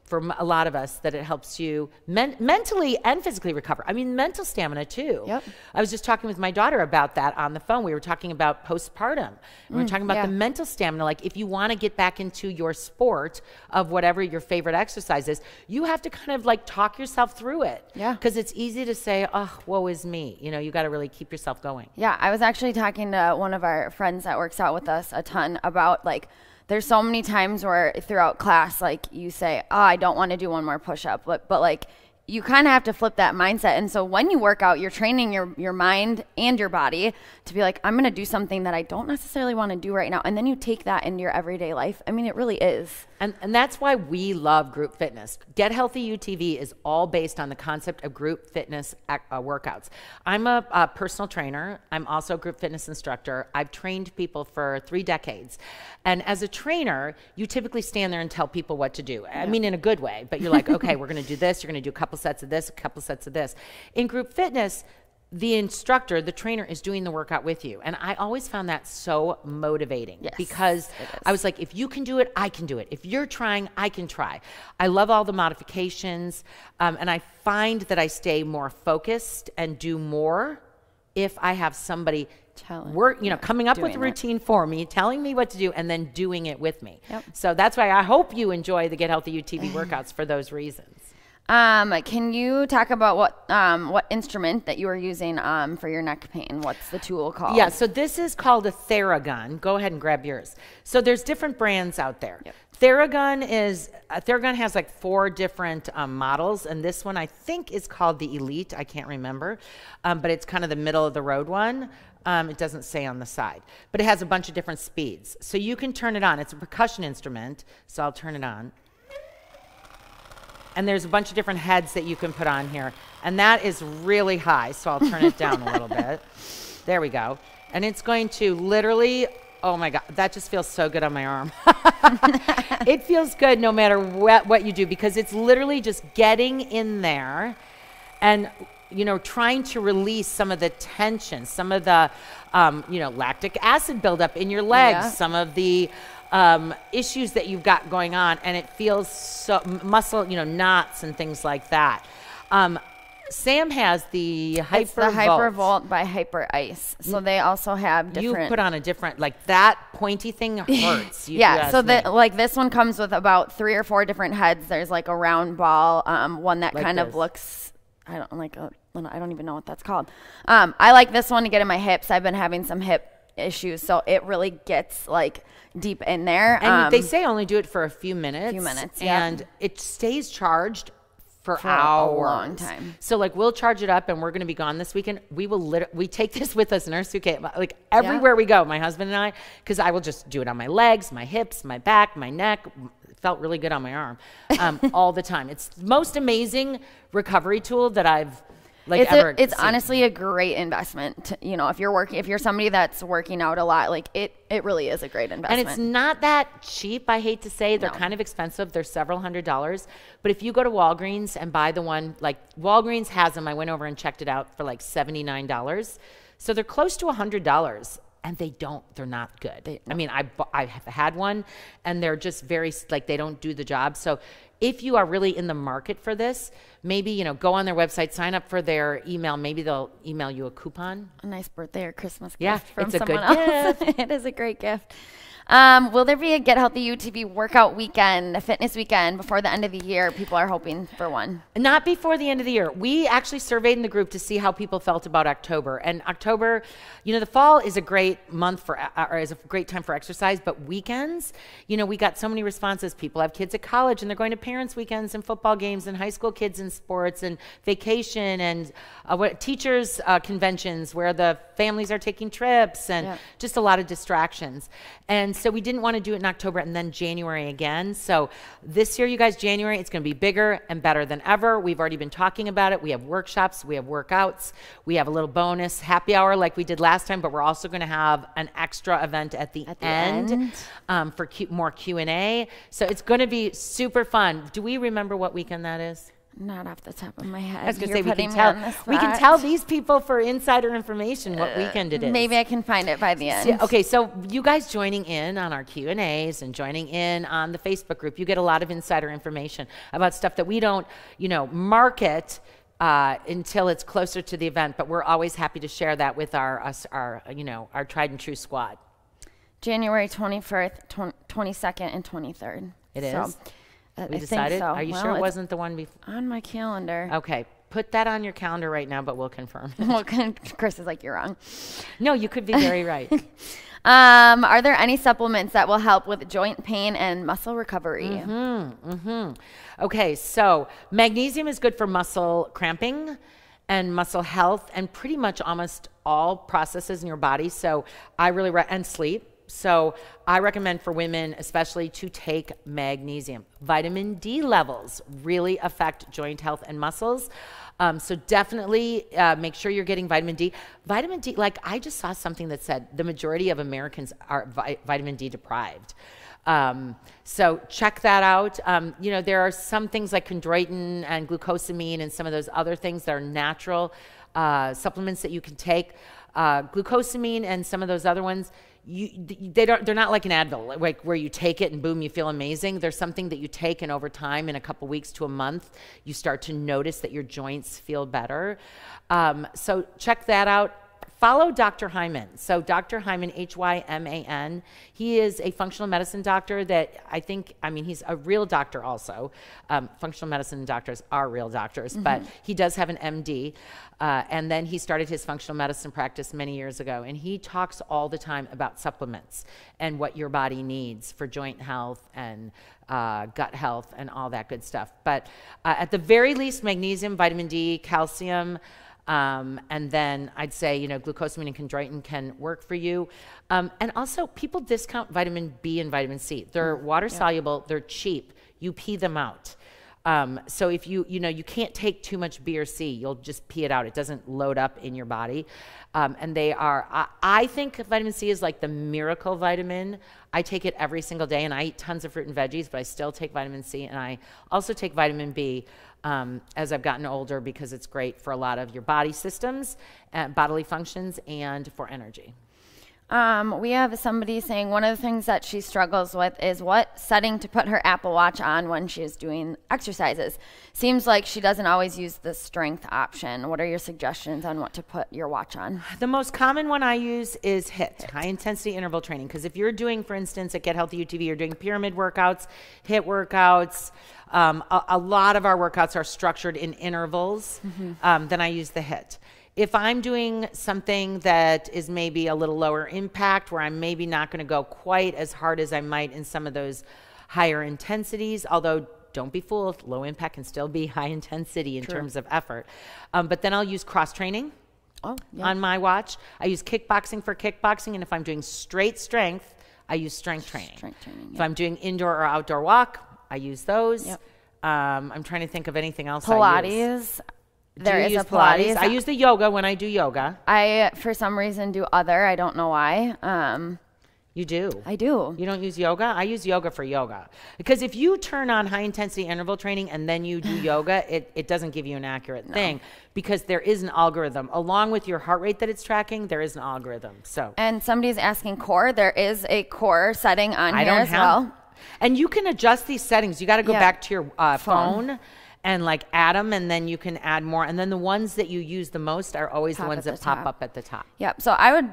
for a lot of us that it helps you men- mentally and physically recover. I mean, mental stamina too. Yep. I was just talking with my daughter about that on the phone. We were talking about postpartum. We were mm, talking about yeah. the mental stamina. Like, if you want to get back into your sport of whatever your favorite exercise is, you have to kind of like talk yourself through it. Yeah. Because it's easy to say, oh, woe is me. You know, you got to really keep yourself going. Yeah. I was actually talking to one of our friends that works out with us a ton about like, there's so many times where throughout class, like you say, oh, I don't want to do one more push up, but, but like you kind of have to flip that mindset. And so when you work out, you're training your, your mind and your body to be like, I'm going to do something that I don't necessarily want to do right now. And then you take that into your everyday life. I mean, it really is. And, and that's why we love group fitness. Get Healthy UTV is all based on the concept of group fitness uh, workouts. I'm a, a personal trainer, I'm also a group fitness instructor. I've trained people for three decades. And as a trainer, you typically stand there and tell people what to do. I mean, in a good way, but you're like, okay, we're going to do this, you're going to do a couple couple sets of this, a couple sets of this. In group fitness, the instructor, the trainer is doing the workout with you. And I always found that so motivating yes, because I was like, if you can do it, I can do it. If you're trying, I can try. I love all the modifications. Um, and I find that I stay more focused and do more if I have somebody telling are you know, coming up with a routine it. for me, telling me what to do, and then doing it with me. Yep. So that's why I hope you enjoy the Get Healthy UTV workouts for those reasons. Um, can you talk about what um, what instrument that you are using um, for your neck pain? What's the tool called? Yeah, so this is called a Theragun. Go ahead and grab yours. So there's different brands out there. Yep. Theragun is uh, Theragun has like four different um, models, and this one I think is called the Elite. I can't remember, um, but it's kind of the middle of the road one. Um, it doesn't say on the side, but it has a bunch of different speeds. So you can turn it on. It's a percussion instrument, so I'll turn it on and there's a bunch of different heads that you can put on here. And that is really high, so I'll turn it down a little bit. There we go. And it's going to literally, oh my God, that just feels so good on my arm. it feels good no matter what, what you do because it's literally just getting in there and you know, trying to release some of the tension, some of the, um, you know, lactic acid buildup in your legs, yeah. some of the um, issues that you've got going on, and it feels so muscle, you know, knots and things like that. Um, Sam has the hyper. It's the hypervolt by Hyper Ice. So they also have different. You put on a different like that pointy thing hurts. yeah. So that like this one comes with about three or four different heads. There's like a round ball, um, one that like kind this. of looks. I don't like. I don't even know what that's called. Um, I like this one to get in my hips. I've been having some hip issues. So it really gets like deep in there. And um, they say only do it for a few minutes. Few minutes, yeah. and it stays charged for, for hours. a long time. So like we'll charge it up and we're going to be gone this weekend. We will lit- we take this with us in our suitcase like everywhere yeah. we go, my husband and I cuz I will just do it on my legs, my hips, my back, my neck. It felt really good on my arm um, all the time. It's the most amazing recovery tool that I've like it's ever. A, it's seen. honestly a great investment. To, you know, if you're working, if you're somebody that's working out a lot, like it, it really is a great investment. And it's not that cheap. I hate to say they're no. kind of expensive. They're several hundred dollars. But if you go to Walgreens and buy the one, like Walgreens has them. I went over and checked it out for like seventy nine dollars. So they're close to a hundred dollars and they don't they're not good they, i mean I, I have had one and they're just very like they don't do the job so if you are really in the market for this maybe you know go on their website sign up for their email maybe they'll email you a coupon a nice birthday or christmas yeah, from it's a someone good else gift. it is a great gift um, will there be a Get Healthy UTV workout weekend, a fitness weekend before the end of the year? People are hoping for one. Not before the end of the year. We actually surveyed in the group to see how people felt about October. And October, you know, the fall is a great month for, uh, or is a great time for exercise, but weekends, you know, we got so many responses. People have kids at college and they're going to parents' weekends and football games and high school kids in sports and vacation and uh, what, teachers' uh, conventions where the families are taking trips and just a lot of distractions. And and so we didn't want to do it in October and then January again. So this year, you guys, January, it's going to be bigger and better than ever. We've already been talking about it. We have workshops, we have workouts, we have a little bonus happy hour like we did last time, but we're also going to have an extra event at the, at the end, end. Um, for Q more Q&A. So it's going to be super fun. Do we remember what weekend that is? Not off the top of my head. I was going to say we can tell. We can tell these people for insider information what uh, weekend it is. Maybe I can find it by the end. okay, so you guys joining in on our Q and A's and joining in on the Facebook group, you get a lot of insider information about stuff that we don't, you know, market. Uh, until it's closer to the event, but we're always happy to share that with our us, our you know our tried and true squad. January twenty first, twenty second, and twenty third. It so. is. Uh, we I decided. So. Are you well, sure it wasn't the one before? On my calendar. Okay, put that on your calendar right now, but we'll confirm. well, Chris is like, you're wrong. No, you could be very right. um, are there any supplements that will help with joint pain and muscle recovery? Mm-hmm, mm-hmm. Okay, so magnesium is good for muscle cramping and muscle health and pretty much almost all processes in your body. So I really re- and sleep. So I recommend for women, especially, to take magnesium. Vitamin D levels really affect joint health and muscles. Um, so definitely uh, make sure you're getting vitamin D. Vitamin D, like I just saw something that said the majority of Americans are vi vitamin D deprived. Um, so check that out. Um, you know, there are some things like chondroitin and glucosamine and some of those other things that are natural uh, supplements that you can take. Uh, glucosamine and some of those other ones you they don't they're not like an Advil like where you take it and boom you feel amazing. There's something that you take and over time in a couple weeks to a month you start to notice that your joints feel better. Um, so check that out follow Dr. Hyman. So Dr. Hyman, H-Y-M-A-N, he is a functional medicine doctor that I think, I mean, he's a real doctor also. Um, functional medicine doctors are real doctors, mm -hmm. but mm-hmm. he does have an MD. Uh, and then he started his functional medicine practice many years ago. And he talks all the time about supplements and what your body needs for joint health and uh, gut health and all that good stuff. But uh, at the very least, magnesium, vitamin D, calcium, um, and then I'd say, you know, glucosamine and chondroitin can work for you. Um, and also, people discount vitamin B and vitamin C. They're mm, water soluble, they're cheap. You pee them out. Um, so if you, you know, you can't take too much B or C, you'll just pee it out. It doesn't load up in your body. Um, and they are, I, I think vitamin C is like the miracle vitamin. I take it every single day and I eat tons of fruit and veggies, but I still take vitamin C and I also take vitamin B um, as I've gotten older because it's great for a lot of your body systems, uh, bodily functions, and for energy. Um, we have somebody saying one of the things that she struggles with is what setting to put her Apple Watch on when she is doing exercises. Seems like she doesn't always use the strength option. What are your suggestions on what to put your watch on? The most common one I use is HIT, HIT. high intensity interval training. Because if you're doing, for instance, at Get Healthy UTV, you're doing pyramid workouts, HIT workouts, um, a, a, lot of our workouts are structured in intervals. Mm-hmm. Um, then I use the HIT. If I'm doing something that is maybe a little lower impact, where I'm maybe not going to go quite as hard as I might in some of those higher intensities, although don't be fooled, low impact can still be high intensity in True. terms of effort. Um, but then I'll use cross training. Oh, yeah. On my watch, I use kickboxing for kickboxing, and if I'm doing straight strength, I use strength training. Strength training yeah. If I'm doing indoor or outdoor walk, I use those. Yep. Um, I'm trying to think of anything else. Pilates. Do there is a Pilates? Pilates? I use the yoga when I do yoga. I, for some reason, do other. I don't know why. Um, you do. I do. You don't use yoga? I use yoga for yoga. Because if you turn on high intensity interval training and then you do yoga, it, it doesn't give you an accurate no. thing because there is an algorithm. Along with your heart rate that it's tracking, there is an algorithm. So And somebody's asking core. There is a core setting on I here as have, well. And you can adjust these settings. You got to go yeah. back to your uh, phone. phone. and like add them, and then you can add more. And then the ones that you use the most are always the ones that pop up at the top. Yep. So I would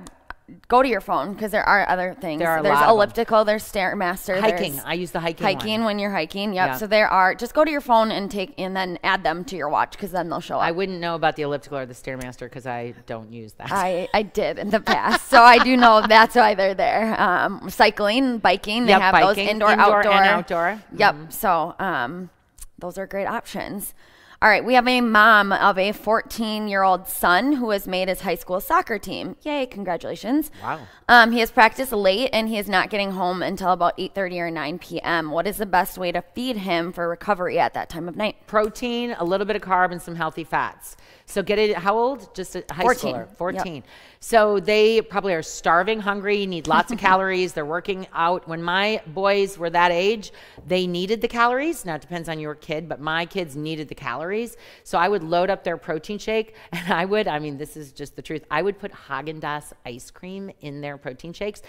go to your phone because there are other things. There are a there's of elliptical, there's stairmaster, hiking. I use the hiking. Hiking one. when you're hiking. Yep. Yeah. So there are. Just go to your phone and take and then add them to your watch because then they'll show up. I wouldn't know about the elliptical or the stairmaster because I don't use that. I I did in the past, so I do know that's why they're there. Um, cycling, biking, they yep, have biking, those indoor, indoor outdoor, outdoor. Yep. Mm-hmm. So um, those are great options. All right, we have a mom of a 14 year old son who has made his high school soccer team. Yay, congratulations. Wow. Um, he has practiced late and he is not getting home until about 8.30 or 9 p.m. What is the best way to feed him for recovery at that time of night? Protein, a little bit of carb, and some healthy fats. So get it. How old? Just a high 14. schooler. Fourteen. Yep. So they probably are starving, hungry, need lots of calories. They're working out. When my boys were that age, they needed the calories. Now it depends on your kid, but my kids needed the calories. So I would load up their protein shake, and I would. I mean, this is just the truth. I would put Haagen Dazs ice cream in their protein shakes.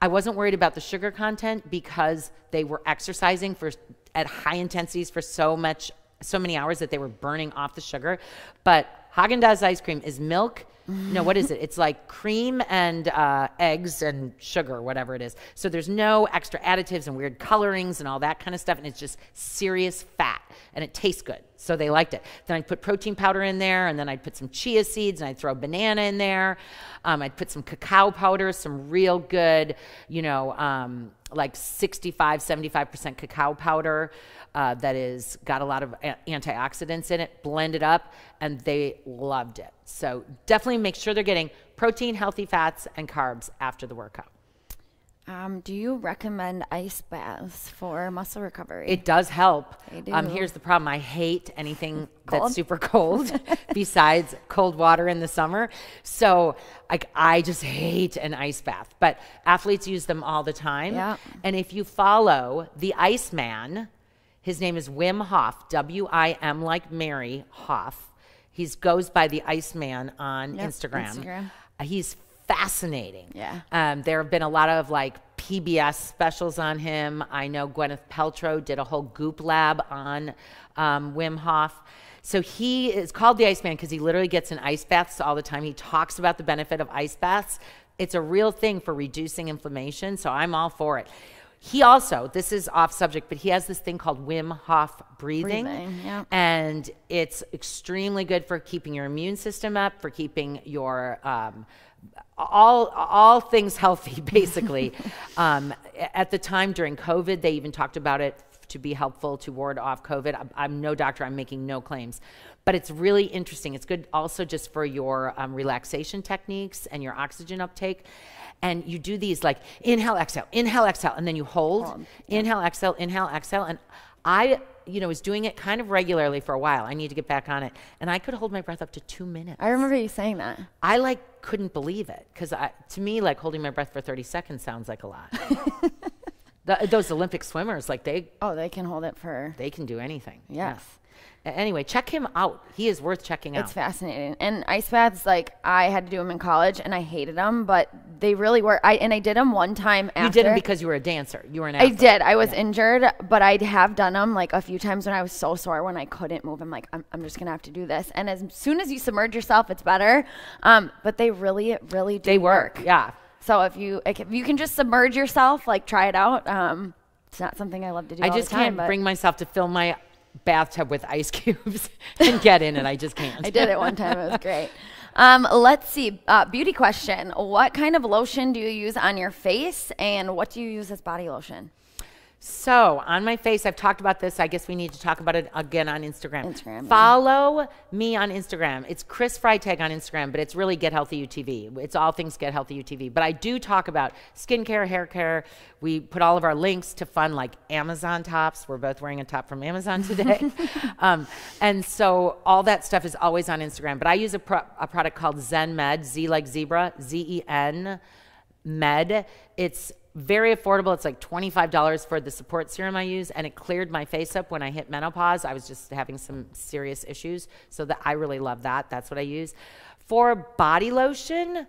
I wasn't worried about the sugar content because they were exercising for at high intensities for so much so many hours that they were burning off the sugar but Haagen-Dazs ice cream is milk. no, what is it? It's like cream and uh, eggs and sugar, whatever it is. So there's no extra additives and weird colorings and all that kind of stuff. And it's just serious fat and it tastes good. So they liked it. Then I'd put protein powder in there and then I'd put some chia seeds and I'd throw a banana in there. Um, I'd put some cacao powder, some real good, you know, um, like 65, 75% cacao powder uh, that is got a lot of uh, antioxidants in it, blended up, and they loved it. So definitely make sure they're getting protein, healthy fats, and carbs after the workout. Um, do you recommend ice baths for muscle recovery? It does help. Um, here's the problem I hate anything that's super cold besides cold water in the summer. So like I just hate an ice bath, but athletes use them all the time. Yeah. And if you follow the Iceman, his name is Wim Hof, W I M like Mary Hof. He goes by the Iceman on yep, Instagram. Instagram. He's fascinating. Yeah. Um, there have been a lot of like PBS specials on him. I know Gwyneth Paltrow did a whole Goop Lab on um, Wim Hof. So he is called the Iceman because he literally gets in ice baths all the time. He talks about the benefit of ice baths. It's a real thing for reducing inflammation, so I'm all for it. He also, this is off subject, but he has this thing called Wim Hof breathing. breathing yeah. And it's extremely good for keeping your immune system up, for keeping your um, all all things healthy basically um, at the time during covid they even talked about it to be helpful to ward off covid i'm, I'm no doctor i'm making no claims but it's really interesting it's good also just for your um, relaxation techniques and your oxygen uptake and you do these like inhale exhale inhale exhale and then you hold um, yeah. inhale exhale inhale exhale and i you know, was doing it kind of regularly for a while. I need to get back on it. And I could hold my breath up to two minutes. I remember you saying that. I like couldn't believe it because to me, like holding my breath for 30 seconds sounds like a lot. The, those Olympic swimmers, like they. Oh, they can hold it for. They can do anything. Yes. yes. Anyway, check him out. He is worth checking out. It's fascinating. And ice baths, like I had to do them in college, and I hated them, but they really were. I and I did them one time. After. You did them because you were a dancer. You were an. Athlete. I did. I was yeah. injured, but I have done them like a few times when I was so sore when I couldn't move. I'm like, I'm, I'm just gonna have to do this. And as soon as you submerge yourself, it's better. Um, but they really, really do. They work. work. Yeah. So if you if you can just submerge yourself, like try it out. Um, it's not something I love to do. I just time, can't bring myself to fill my bathtub with ice cubes and get in it. I just can't. I did it one time. It was great. Um, let's see. Uh, beauty question. What kind of lotion do you use on your face, and what do you use as body lotion? So on my face, I've talked about this. I guess we need to talk about it again on Instagram. Instagram. Follow me on Instagram. It's Chris Freitag on Instagram, but it's really Get Healthy UTV. It's all things Get Healthy UTV. But I do talk about skincare, hair care. We put all of our links to fun like Amazon tops. We're both wearing a top from Amazon today, um, and so all that stuff is always on Instagram. But I use a, pro a product called Zen Med. Z like zebra. Z E N. Med. It's very affordable. It's like $25 for the support serum I use, and it cleared my face up when I hit menopause. I was just having some serious issues, so that I really love that. That's what I use. For body lotion,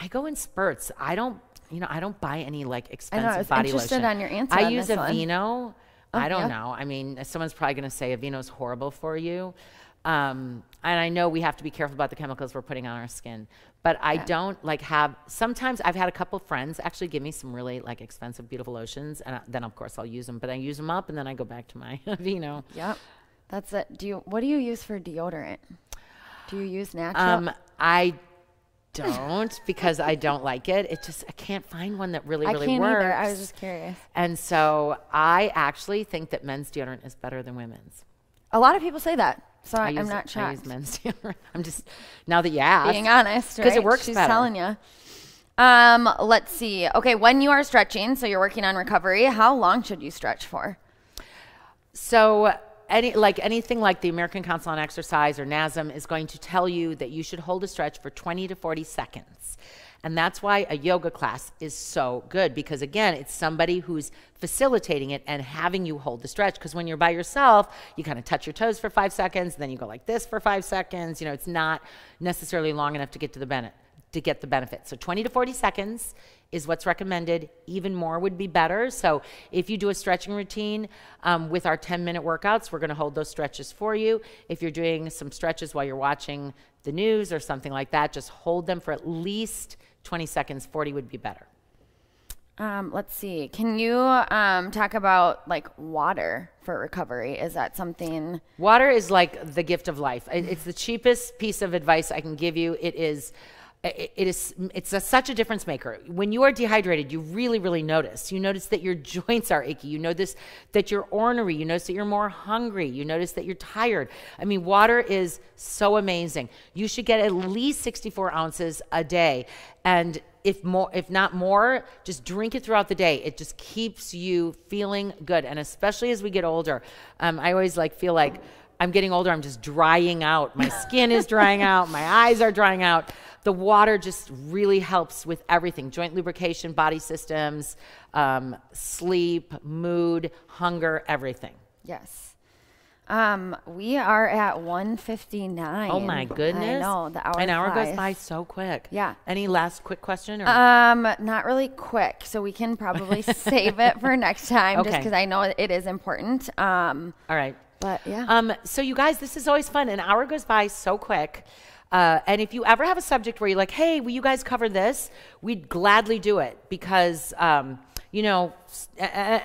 I go in spurts. I don't, you know, I don't buy any like expensive I know, I was body interested lotion. on your answer. I on use Aveeno. One. Oh, I don't yeah. know. I mean, someone's probably going to say Aveeno's horrible for you. Um, and I know we have to be careful about the chemicals we're putting on our skin, but I yeah. don't like have. Sometimes I've had a couple friends actually give me some really like expensive, beautiful lotions, and I, then of course I'll use them. But I use them up, and then I go back to my Aveeno. Yep, that's it. Do you? What do you use for deodorant? Do you use natural? Um, I don't because I don't like it. It just I can't find one that really I really works. Either. I was just curious. And so I actually think that men's deodorant is better than women's. A lot of people say that. So I am not shocked. I use men's deodorant. I'm just now that you asked, being honest, because right? it works. She's better. telling you. Um, let's see. Okay, when you are stretching, so you're working on recovery, how long should you stretch for? So any like anything like the American Council on Exercise or NASM is going to tell you that you should hold a stretch for 20 to 40 seconds. And that's why a yoga class is so good because, again, it's somebody who's facilitating it and having you hold the stretch. Because when you're by yourself, you kind of touch your toes for five seconds, then you go like this for five seconds. You know, it's not necessarily long enough to get to the benefit. To get the benefit. So 20 to 40 seconds is what's recommended. Even more would be better. So if you do a stretching routine um, with our 10 minute workouts, we're going to hold those stretches for you. If you're doing some stretches while you're watching the news or something like that, just hold them for at least 20 seconds, 40 would be better. Um, let's see. Can you um, talk about like water for recovery? Is that something? Water is like the gift of life. It's the cheapest piece of advice I can give you. It is it is it's a, such a difference maker when you are dehydrated you really really notice you notice that your joints are achy you notice that you're ornery you notice that you're more hungry you notice that you're tired i mean water is so amazing you should get at least 64 ounces a day and if more if not more just drink it throughout the day it just keeps you feeling good and especially as we get older um, i always like feel like i'm getting older i'm just drying out my skin is drying out my eyes are drying out the water just really helps with everything joint lubrication, body systems, um, sleep, mood, hunger, everything. Yes. Um, we are at 159. Oh my goodness. I know, the hour An hour flies. goes by so quick. Yeah. Any last quick question or? Um, not really quick. So we can probably save it for next time okay. just cuz I know it is important. Um, All right. But yeah. Um, so you guys, this is always fun. An hour goes by so quick. Uh, and if you ever have a subject where you're like, hey, will you guys cover this? We'd gladly do it because, um, you know, uh,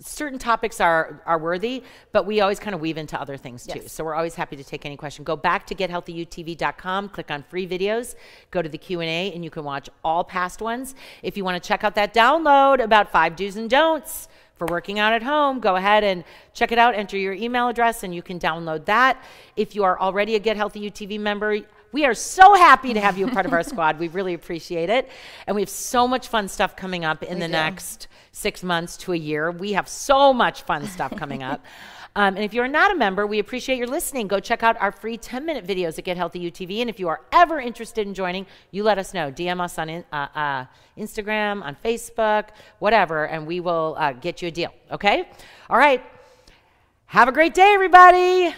certain topics are, are worthy, but we always kind of weave into other things too. So we're always happy to take any question. Go back to gethealthyutv.com, click on free videos, go to the Q&A, and you can watch all past ones. If you want to check out that download about five do's and don'ts, for working out at home, go ahead and check it out. Enter your email address and you can download that. If you are already a Get Healthy UTV member, we are so happy to have you a part of our squad. We really appreciate it. And we have so much fun stuff coming up in we the do. next six months to a year. We have so much fun stuff coming up. Um, and if you're not a member, we appreciate your listening. Go check out our free 10 minute videos at Get Healthy UTV. And if you are ever interested in joining, you let us know. DM us on in, uh, uh, Instagram, on Facebook, whatever, and we will uh, get you a deal. Okay? All right. Have a great day, everybody.